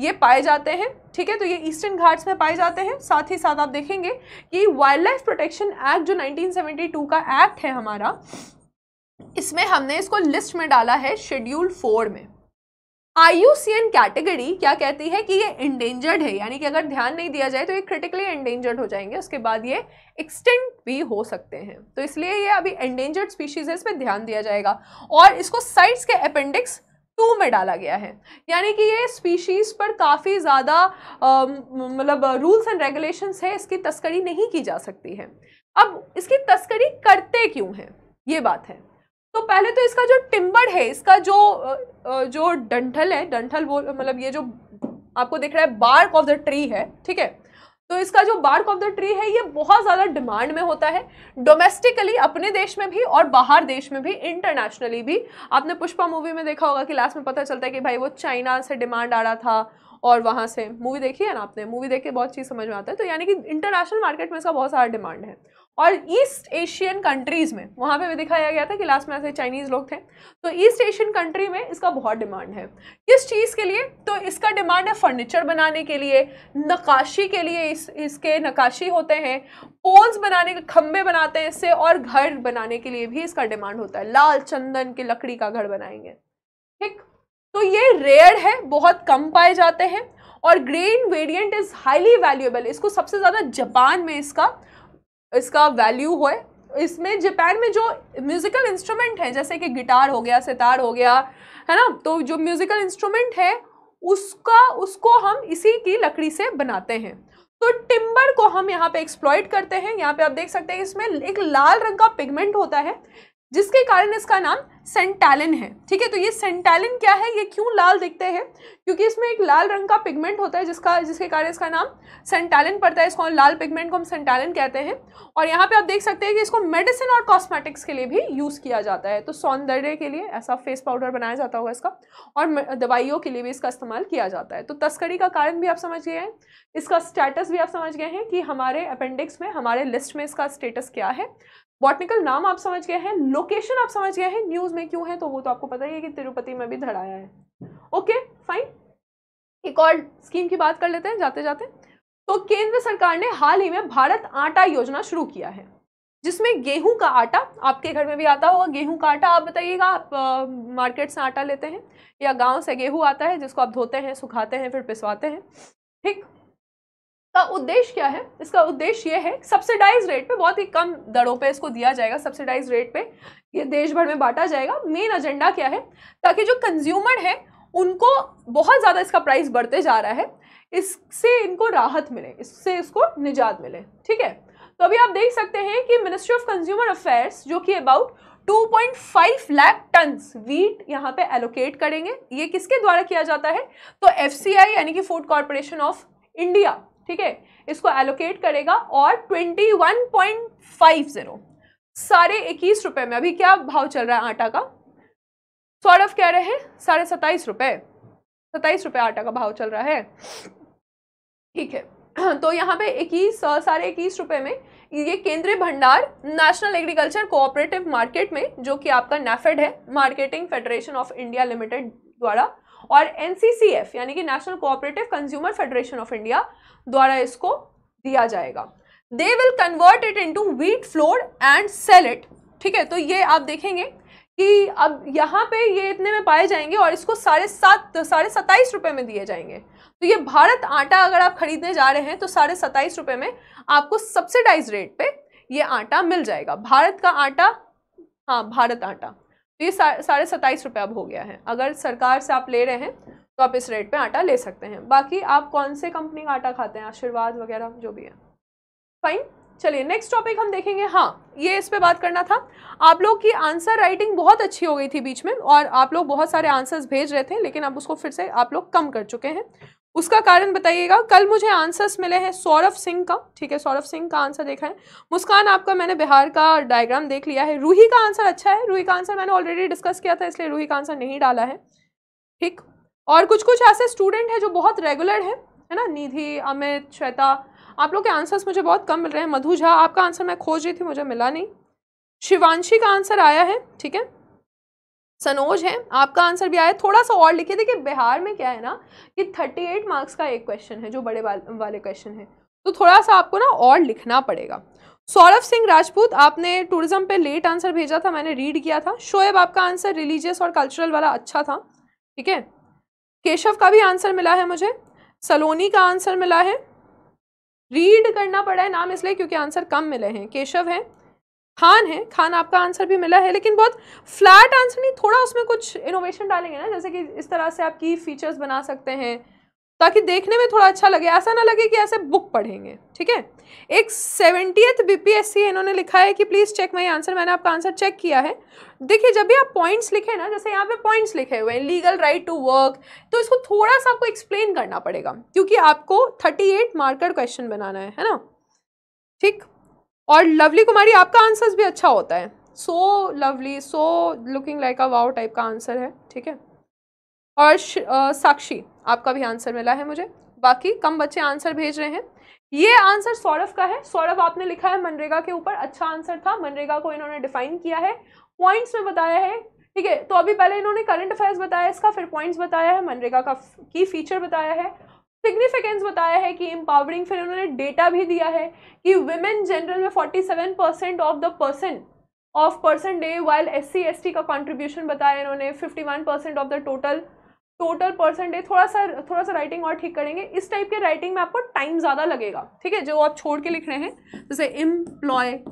ये पाए जाते हैं ठीक है तो ये ईस्टर्न घाट्स में पाए जाते हैं साथ ही साथ आप देखेंगे कि वाइल्ड लाइफ प्रोटेक्शन एक्ट जो 1972 का एक्ट है हमारा इसमें हमने इसको लिस्ट में डाला है शेड्यूल फोर में आई कैटेगरी क्या कहती है कि ये इंडेंजर्ड है यानी कि अगर ध्यान नहीं दिया जाए तो ये क्रिटिकली इंडेंजर्ड हो जाएंगे उसके बाद ये एक्सटेंट भी हो सकते हैं तो इसलिए ये अभी इंडेंजर्ड स्पीशीज़ है इस पर ध्यान दिया जाएगा और इसको साइट्स के अपेंडिक्स टू में डाला गया है यानी कि ये स्पीशीज़ पर काफ़ी ज़्यादा मतलब रूल्स एंड रेगुलेशंस है इसकी तस्करी नहीं की जा सकती है अब इसकी तस्करी करते क्यों हैं ये बात है तो पहले तो इसका जो टिम्बर है इसका जो जो डंठल है डंठल वो मतलब ये जो आपको दिख रहा है बार्क ऑफ द ट्री है ठीक है तो इसका जो बार्क ऑफ द ट्री है ये बहुत ज़्यादा डिमांड में होता है डोमेस्टिकली अपने देश में भी और बाहर देश में भी इंटरनेशनली भी आपने पुष्पा मूवी में देखा होगा कि लास्ट में पता चलता है कि भाई वो चाइना से डिमांड आ रहा था और वहाँ से मूवी देखी है ना आपने मूवी देख के बहुत चीज़ समझ में आता है तो यानी कि इंटरनेशनल मार्केट में इसका बहुत सारा डिमांड है और ईस्ट एशियन कंट्रीज़ में वहाँ पे भी दिखाया गया था कि लास्ट में ऐसे चाइनीज़ लोग थे तो ईस्ट एशियन कंट्री में इसका बहुत डिमांड है किस चीज़ के लिए तो इसका डिमांड है फर्नीचर बनाने के लिए नकाशी के लिए इस इसके नकाशी होते हैं पोल्स बनाने के खम्भे बनाते हैं इससे और घर बनाने के लिए भी इसका डिमांड होता है लाल चंदन की लकड़ी का घर बनाएंगे ठीक तो ये रेयर है बहुत कम पाए जाते हैं और grain variant is highly valuable इसको सबसे ज़्यादा जापान में इसका इसका वैल्यू हो इसमें जापान में जो म्यूज़िकल इंस्ट्रूमेंट है जैसे कि गिटार हो गया सितार हो गया है ना तो जो म्यूज़िकल इंस्ट्रूमेंट है उसका उसको हम इसी की लकड़ी से बनाते हैं तो टिम्बर को हम यहाँ पे एक्सप्लॉयट करते हैं यहाँ पे आप देख सकते हैं इसमें एक लाल रंग का पिगमेंट होता है जिसके कारण इसका नाम सेंटैलिन है ठीक है तो ये सेंटैलिन क्या है ये क्यों लाल दिखते हैं क्योंकि इसमें एक लाल रंग का पिगमेंट होता है जिसका जिसके कारण इसका नाम सेंटैलिन पड़ता है इसको लाल पिगमेंट को हम सेंटैलिन कहते हैं और यहाँ पे आप देख सकते हैं कि इसको मेडिसिन और कॉस्मेटिक्स के लिए भी यूज़ किया जाता है तो सौंदर्य के लिए ऐसा फेस पाउडर बनाया जाता होगा इसका और दवाइयों के लिए भी इसका इस्तेमाल किया जाता है तो तस्करी का कारण भी आप समझ गए हैं इसका स्टेटस भी आप समझ गए हैं कि हमारे अपेंडिक्स में हमारे लिस्ट में इसका स्टेटस क्या है बॉटनिकल नाम आप समझ गए हैं लोकेशन आप समझ गए हैं न्यूज़ में क्यों है तो वो तो आपको पता ही है कि तिरुपति में भी धड़ाया है ओके फाइन एक और स्कीम की बात कर लेते हैं जाते जाते तो केंद्र सरकार ने हाल ही में भारत आटा योजना शुरू किया है जिसमें गेहूं का आटा आपके घर में भी आता होगा गेहूं का आटा आप बताइएगा आप आ, मार्केट से आटा लेते हैं या गांव से गेहूं आता है जिसको आप धोते हैं सुखाते हैं फिर पिसवाते हैं ठीक का उद्देश्य क्या है इसका उद्देश्य ये है सब्सिडाइज रेट पे बहुत ही कम दरों पे इसको दिया जाएगा सब्सिडाइज रेट पे ये देश भर में बांटा जाएगा मेन एजेंडा क्या है ताकि जो कंज्यूमर है उनको बहुत ज़्यादा इसका प्राइस बढ़ते जा रहा है इससे इनको राहत मिले इससे इसको निजात मिले ठीक है तो अभी आप देख सकते हैं कि मिनिस्ट्री ऑफ कंज्यूमर अफेयर्स जो कि अबाउट 2.5 लाख टन वीट यहाँ पे एलोकेट करेंगे ये किसके द्वारा किया जाता है तो एफ यानी कि फूड कॉरपोरेशन ऑफ इंडिया ठीक है इसको एलोकेट करेगा और twenty one point five zero साढ़े इक्कीस रुपए में अभी क्या भाव चल रहा है आटा का सौरभ कह रहे हैं साढ़े सत्ताईस रुपए सत्ताईस रुपये आटा का भाव चल रहा है ठीक है तो यहाँ पे इक्कीस साढ़े इक्कीस रुपए में ये केंद्रीय भंडार नेशनल एग्रीकल्चर कोऑपरेटिव मार्केट में जो कि आपका नेफेड e है marketing federation of India limited द्वारा और एन यानी कि national cooperative consumer federation of India द्वारा इसको दिया जाएगा they will convert it into wheat flour and sell it ठीक है तो ये आप देखेंगे कि अब यहाँ पे ये इतने में पाए जाएंगे और इसको साढ़े सात साढ़े सत्ताईस रुपये में दिए जाएंगे तो ये भारत आटा अगर आप खरीदने जा रहे हैं तो साढ़े सत्ताईस रुपये में आपको सब्सिडाइज रेट पे ये आटा मिल जाएगा भारत का आटा हाँ भारत आटा तो ये साढ़े सत्ताईस रुपये अब हो गया है अगर सरकार से आप ले रहे हैं तो आप इस रेट पे आटा ले सकते हैं बाकी आप कौन से कंपनी का आटा खाते हैं आशीर्वाद वगैरह जो भी है फाइन चलिए नेक्स्ट टॉपिक हम देखेंगे हाँ ये इस पर बात करना था आप लोग की आंसर राइटिंग बहुत अच्छी हो गई थी बीच में और आप लोग बहुत सारे आंसर्स भेज रहे थे लेकिन अब उसको फिर से आप लोग कम कर चुके हैं उसका कारण बताइएगा कल मुझे आंसर्स मिले हैं सौरभ सिंह का ठीक है सौरभ सिंह का आंसर देखा है मुस्कान आपका मैंने बिहार का डायग्राम देख लिया है रूही का आंसर अच्छा है रूही का आंसर मैंने ऑलरेडी डिस्कस किया था इसलिए रूही का आंसर नहीं डाला है ठीक और कुछ कुछ ऐसे स्टूडेंट हैं जो बहुत रेगुलर है है ना निधि अमित श्वेता आप लोग के आंसर्स मुझे बहुत कम मिल रहे हैं मधु झा आपका आंसर मैं खोज रही थी मुझे मिला नहीं शिवानशी का आंसर आया है ठीक है सनोज है आपका आंसर भी आया थोड़ा सा और थे देखिए बिहार में क्या है ना कि थर्टी एट मार्क्स का एक क्वेश्चन है जो बड़े वाले क्वेश्चन है तो थोड़ा सा आपको ना और लिखना पड़ेगा सौरभ सिंह राजपूत आपने टूरिज्म पे लेट आंसर भेजा था मैंने रीड किया था शोएब आपका आंसर रिलीजियस और कल्चरल वाला अच्छा था ठीक है केशव का भी आंसर मिला है मुझे सलोनी का आंसर मिला है रीड करना पड़ा है नाम इसलिए क्योंकि आंसर कम मिले हैं केशव है खान हाँ, है खान आपका आंसर भी मिला है लेकिन बहुत फ्लैट आंसर नहीं थोड़ा उसमें कुछ इनोवेशन डालेंगे ना जैसे कि इस तरह से आप की फीचर्स बना सकते हैं ताकि देखने में थोड़ा अच्छा लगे ऐसा ना लगे कि ऐसे बुक पढ़ेंगे ठीक है एक सेवेंटीथ बीपीएससी इन्होंने लिखा है कि प्लीज़ चेक माई आंसर मैंने आपका आंसर चेक किया है देखिए जब भी आप पॉइंट्स लिखे ना जैसे यहाँ पे पॉइंट्स लिखे हुए हैं लीगल राइट टू वर्क तो इसको थोड़ा सा आपको एक्सप्लेन करना पड़ेगा क्योंकि आपको थर्टी एट मार्कर क्वेश्चन बनाना है है ना ठीक और लवली कुमारी आपका आंसर भी अच्छा होता है so lovely so looking like a wow type का आंसर है ठीक है और आ, साक्षी आपका भी आंसर मिला है मुझे बाकी कम बच्चे आंसर भेज रहे हैं ये आंसर सौरभ का है सौरभ आपने लिखा है मनरेगा के ऊपर अच्छा आंसर था मनरेगा को इन्होंने डिफाइन किया है पॉइंट्स में बताया है ठीक है तो अभी पहले इन्होंने करंट अफेयर्स बताया इसका फिर पॉइंट्स बताया है मनरेगा का की फीचर बताया है सिग्निफिकेंस बताया है कि एम्पावरिंग फिर उन्होंने डेटा भी दिया है कि वुमेन जनरल में 47 percent of the person of person day while S C का कॉन्ट्रीब्यूशन बताया इन्होंने 51 percent of the total total person day थोड़ा सा थोड़ा सा राइटिंग और ठीक करेंगे इस टाइप के राइटिंग में आपको टाइम ज़्यादा लगेगा ठीक है जो आप छोड़ के लिख रहे हैं जैसे एम्प्लॉयमेंट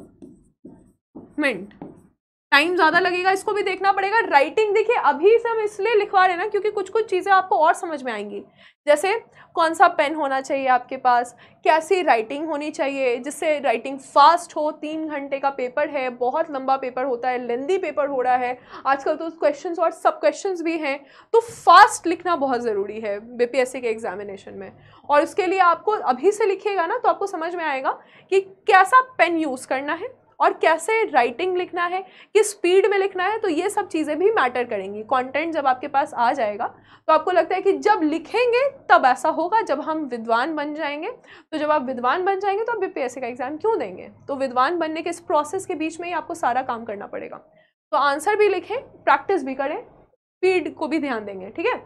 टाइम ज़्यादा लगेगा इसको भी देखना पड़ेगा राइटिंग देखिए अभी से हम इसलिए लिखवा रहे हैं ना क्योंकि कुछ कुछ चीज़ें आपको और समझ में आएंगी जैसे कौन सा पेन होना चाहिए आपके पास कैसी राइटिंग होनी चाहिए जिससे राइटिंग फास्ट हो तीन घंटे का पेपर है बहुत लंबा पेपर होता है लेंदी पेपर हो रहा है आजकल तो क्वेश्चन और सब क्वेश्चन भी हैं तो फास्ट लिखना बहुत ज़रूरी है बीपीएससी के एग्जामिनेशन में और उसके लिए आपको अभी से लिखिएगा ना तो आपको समझ में आएगा कि कैसा पेन यूज़ करना है और कैसे राइटिंग लिखना है किस स्पीड में लिखना है तो ये सब चीज़ें भी मैटर करेंगी कंटेंट जब आपके पास आ जाएगा तो आपको लगता है कि जब लिखेंगे तब ऐसा होगा जब हम विद्वान बन जाएंगे तो जब आप विद्वान बन जाएंगे तो आप बीपीएससी का एग्ज़ाम क्यों देंगे तो विद्वान बनने के इस प्रोसेस के बीच में ही आपको सारा काम करना पड़ेगा तो आंसर भी लिखें प्रैक्टिस भी करें स्पीड को भी ध्यान देंगे ठीक है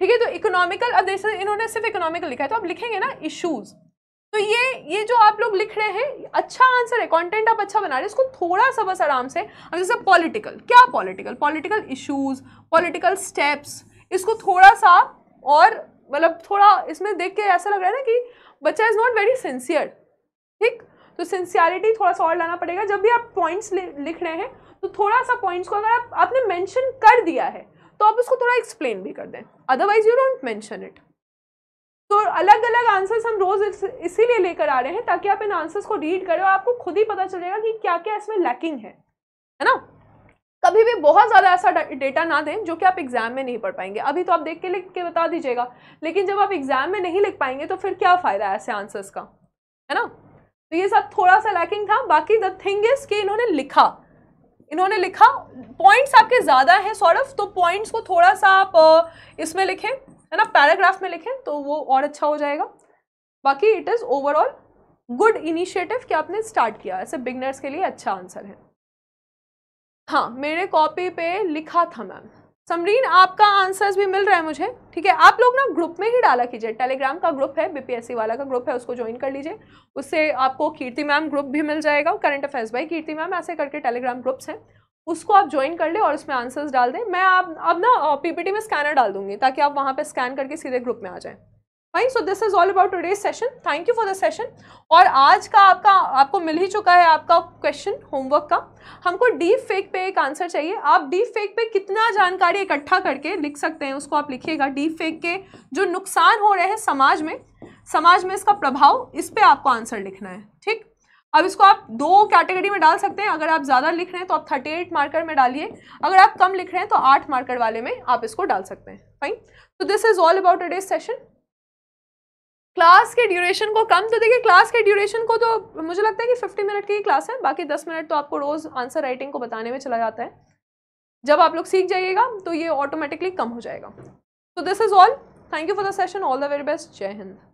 ठीक है तो इकोनॉमिकल अब जैसे इन्होंने सिर्फ इकोनॉमिकल लिखा है तो आप लिखेंगे ना इशूज़ तो ये ये जो आप लोग लिख रहे हैं अच्छा आंसर है कंटेंट आप अच्छा बना रहे हैं इसको थोड़ा सा बस आराम से अब जैसे पॉलिटिकल क्या political political issues political steps इसको थोड़ा सा और मतलब थोड़ा इसमें देख के ऐसा लग रहा है ना कि बच्चा इज़ नॉट वेरी सिंसियर ठीक तो सिंसियरिटी थोड़ा सा और लाना पड़ेगा जब भी आप पॉइंट्स लिख रहे हैं तो थोड़ा सा पॉइंट्स को अगर आप, आपने मैंशन कर दिया है तो आप उसको थोड़ा एक्सप्लेन भी कर दें otherwise you don't mention it तो अलग अलग आंसर्स हम रोज़ इसीलिए लेकर आ रहे हैं ताकि आप इन आंसर्स को रीड करें और आपको खुद ही पता चलेगा कि क्या क्या इसमें लैकिंग है है ना कभी भी बहुत ज़्यादा ऐसा डेटा ना दें जो कि आप एग्ज़ाम में नहीं पढ़ पाएंगे अभी तो आप देख के लिख के बता दीजिएगा लेकिन जब आप एग्ज़ाम में नहीं लिख पाएंगे तो फिर क्या फ़ायदा ऐसे आंसर्स का है ना तो ये सब थोड़ा सा लैकिंग था बाकी द थिंग इज़ कि इन्होंने लिखा इन्होंने लिखा पॉइंट्स आपके ज़्यादा हैं सौरभ तो पॉइंट्स को थोड़ा सा आप इसमें लिखें है ना पैराग्राफ में लिखें तो वो और अच्छा हो जाएगा बाकी it is overall good initiative कि आपने स्टार्ट किया ऐसे बिगनर्स के लिए अच्छा आंसर है हाँ मेरे कॉपी पे लिखा था मैम समरीन आपका आंसर्स भी मिल रहा है मुझे ठीक है आप लोग ना ग्रुप में ही डाला कीजिए टेलीग्राम का ग्रुप है बीपीएससी वाला का ग्रुप है उसको ज्वाइन कर लीजिए उससे आपको कीर्ति मैम ग्रुप भी मिल जाएगा current affairs by Kirti ma'am ऐसे करके टेलीग्राम ग्रुप्स हैं उसको आप ज्वाइन कर लें और उसमें आंसर्स डाल दें मैं आप अब ना पीपीटी में स्कैनर डाल दूंगी ताकि आप वहाँ पे स्कैन करके सीधे ग्रुप में आ जाएं fine so this is all about today session thank you for the session और आज का आपका आपको मिल ही चुका है आपका क्वेश्चन होमवर्क का हमको डीप फेक पे एक आंसर चाहिए आप डीप फेक पे कितना जानकारी इकट्ठा करके लिख सकते हैं उसको आप लिखिएगा डीप फेक के जो नुकसान हो रहे हैं समाज में समाज में इसका प्रभाव इस पर आपको आंसर लिखना है ठीक अब इसको आप दो कैटेगरी में डाल सकते हैं अगर आप ज़्यादा लिख रहे हैं तो आप थर्टी एट मार्कर में डालिए अगर आप कम लिख रहे हैं तो आठ मार्कर वाले में आप इसको डाल सकते हैं फाइन तो this is all about today's session class के ड्यूरेशन को कम तो देखिए क्लास के ड्यूरेशन को तो मुझे लगता है कि फिफ्टी मिनट की क्लास है बाकी दस मिनट तो आपको रोज़ आंसर राइटिंग को बताने में चला जाता है जब आप लोग सीख जाइएगा तो ये ऑटोमेटिकली कम हो जाएगा तो this is all thank you for the session all the very best Jai Hind